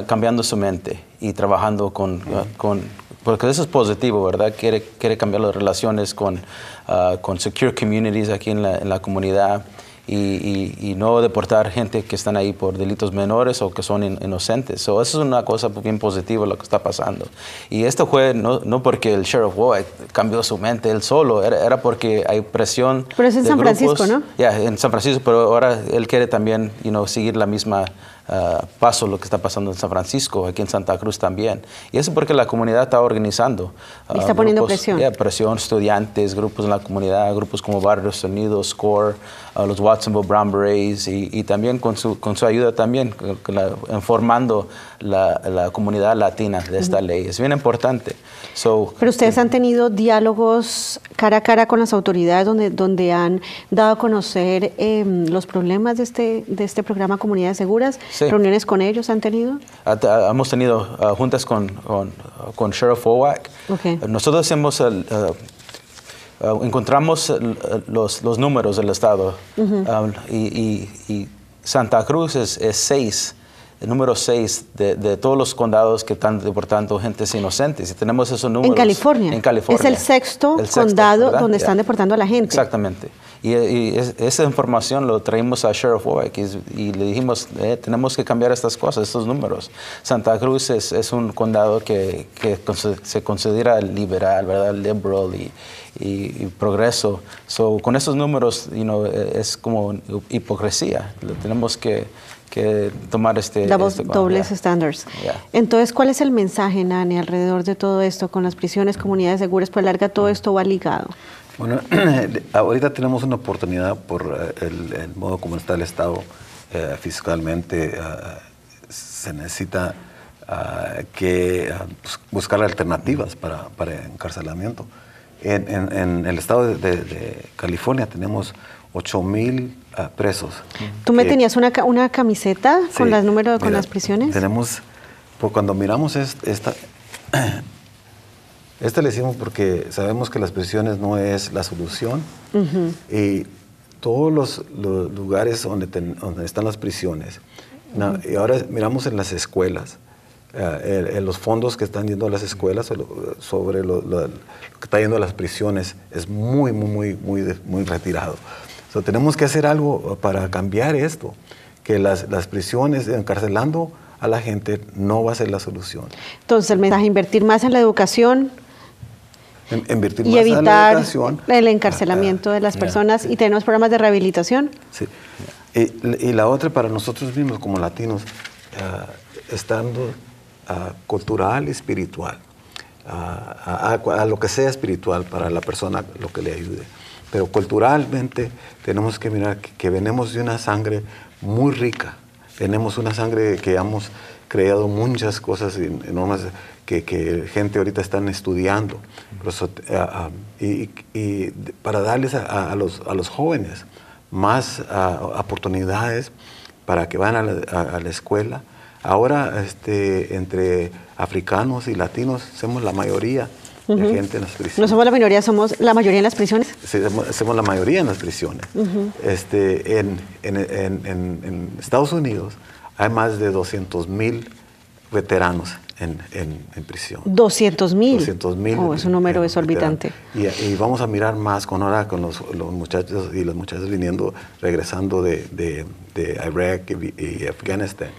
cambiando su mente y trabajando con, ah, con, porque eso es positivo, ¿verdad? Quiere, quiere cambiar las relaciones con, ah, con Secure Communities aquí en la, en la comunidad. Y, y, no deportar gente que están ahí por delitos menores o que son inocentes. eso es una cosa bien positiva lo que está pasando. Y esto fue no, no porque el sheriff White oh, eh, cambió su mente él solo, era, porque hay presión. Pero es en San Francisco, ¿no? Ya, en San Francisco, pero ahora él quiere también y no seguir la misma eh, paso lo que está pasando en San Francisco, aquí en Santa Cruz también. Y eso porque la comunidad está organizando. y eh, está poniendo presión. presión, estudiantes, grupos en la comunidad, grupos como Barrios Unidos, CORE, a los Watsonville Brown y, también con su, con su, ayuda también, informando la, la, comunidad latina de esta ley. Es bien importante. Pero ustedes eh, han tenido diálogos cara a cara con las autoridades donde, donde han dado a conocer em, los problemas de este, de este programa Comunidades Seguras. ¿Reuniones con ellos han tenido? hemos tenido ah, juntas con, con, Sheriff Owak. Nosotros hemos... Ah, ah, Ah, encontramos los, números del Estado ah, y, Santa Cruz es, seis el número seis de, todos los condados que están deportando gentes inocentes. Y tenemos esos números. En California. Es el sexto, condado donde están deportando a la gente. Exactamente. Y, esa información lo traímos a Sheriff Warwick y, le dijimos, eh, tenemos que cambiar estas cosas, estos números. Santa Cruz es, es un condado que, se considera liberal, ¿verdad? Liberal y, progreso. So, con esos números, you know, e, es como hipocresía. Lo tenemos que, tomar este... Double, este dobles Entonces, ¿cuál es el mensaje, Nani, alrededor de todo esto con las prisiones, comunidades seguras? Pues larga, todo mm. esto va ligado. Bueno, ahorita tenemos una oportunidad por eh, el, modo como está el Estado eh, fiscalmente. Eh, se necesita ah, que ah, pues, buscar alternativas para, para encarcelamiento. En, el estado de, California tenemos 8 mil ah, presos. ¿Tú me tenías una, una camiseta con las números con las prisiones? Tenemos, por cuando miramos esta, Esta le hicimos porque sabemos que las prisiones no es la solución. Y todos los, lugares donde, están las prisiones, y ahora miramos en las escuelas, eh, en, los fondos que están yendo a las escuelas sobre lo, que está yendo a las prisiones, es muy, muy, muy, muy, muy retirado. tenemos que hacer algo para cambiar esto, que las, las prisiones, encarcelando a la gente no va a ser la solución. Entonces, el mensaje, invertir más en la educación, invertir y evitar en el encarcelamiento de las personas y tenemos programas de rehabilitación. Sí. Y, la otra para nosotros mismos como latinos, estando ah, cultural y espiritual, ah, a, lo que sea espiritual para la persona, lo que le ayude. Pero culturalmente tenemos que mirar que, que venimos de una sangre muy rica, tenemos una sangre que llamamos creado muchas cosas enormes que, que gente ahorita están estudiando eh, ah, ah, y, y, para darles a, los, a los, jóvenes más ah, oportunidades para que vayan a la, a la, escuela. Ahora este, entre africanos y latinos somos la mayoría de gente en las prisiones. No somos la minoría, somos la mayoría en las prisiones. Sí, somos, la mayoría en las prisiones. este, en, en, en, en Estados Unidos hay más de 200 mil veteranos en, prisión. 200 mil. 200 mil. Oh, es un número exorbitante. Y, vamos a mirar más con ahora con los, muchachos y las muchachas viniendo, regresando de, de, Irak y Afganistán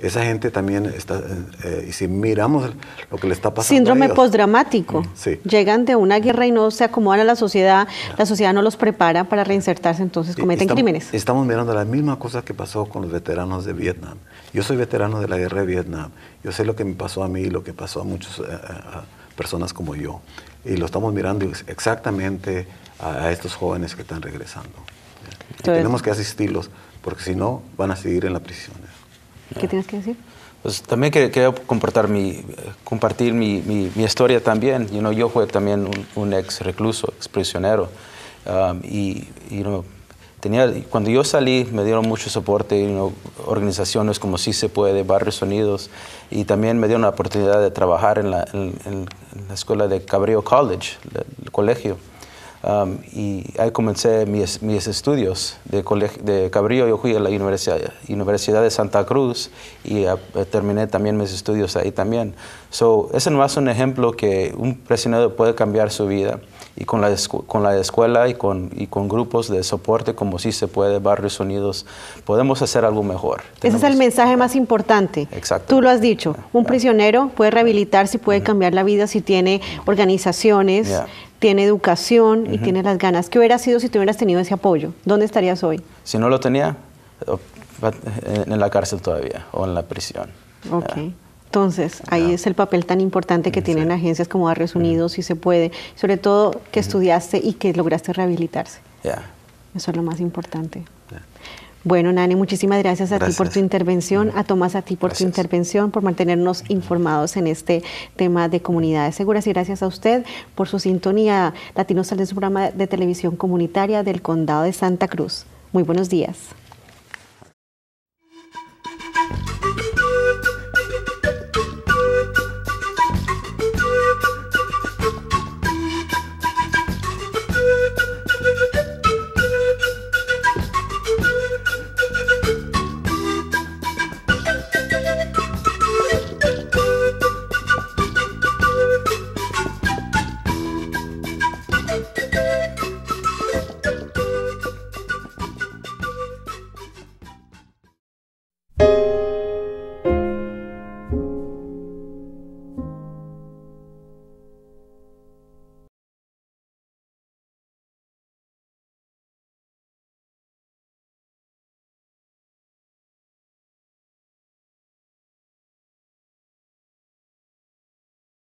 esa gente también está, eh, eh, y si miramos lo que le está pasando. Síndrome postdramático mm, Llegan de una guerra y no se acomodan a la sociedad, la sociedad no los prepara para reinsertarse, entonces cometen crímenes. Estamos mirando la misma cosa que pasó con los veteranos de Vietnam. Yo soy veterano de la guerra de Vietnam, yo sé lo que me pasó a mí y lo que pasó a muchas eh, personas como yo, y lo estamos mirando exactamente a, estos jóvenes que están regresando. tenemos que asistirlos, porque si no, van a seguir en la prisión. ¿Qué tienes que decir? Pues también quería compartir, mi, compartir mi, historia también. yo fui también un, ex recluso, ex prisionero. Um, y tenía, cuando yo salí me dieron mucho soporte, organizaciones como Sí Se Puede, Barrios Unidos, y también me dieron la oportunidad de trabajar en la, escuela de Cabrillo College, el colegio. Um, y ahí comencé mis, mis estudios de, de Cabrillo. Yo fui a la Universidad, Universidad de Santa Cruz y uh, terminé también mis estudios ahí también. So, ese no es un ejemplo que un presionado puede cambiar su vida y con la, con la escuela y con, y con grupos de soporte como si sí se puede, Barrios Unidos, podemos hacer algo mejor. Ese es el mensaje más importante. Exacto. Tú lo has dicho, un ah. prisionero puede rehabilitarse, puede cambiar la vida si tiene organizaciones, tiene educación y tiene las ganas. ¿Qué hubiera sido si tú hubieras tenido ese apoyo? ¿Dónde estarías hoy? Si no lo tenía, en la cárcel todavía o en la prisión. Okay. Entonces, ahí es el papel tan importante que tienen agencias como Barrios Unidos, si se puede, sobre todo que estudiaste y que lograste rehabilitarse. Eso es lo más importante. Bueno, Nani, muchísimas gracias a ti por tu intervención, a Tomás a ti por tu intervención, por mantenernos informados en este tema de comunidades seguras y gracias a usted por su sintonía. Latinos en su programa de televisión comunitaria del Condado de Santa Cruz. Muy buenos días.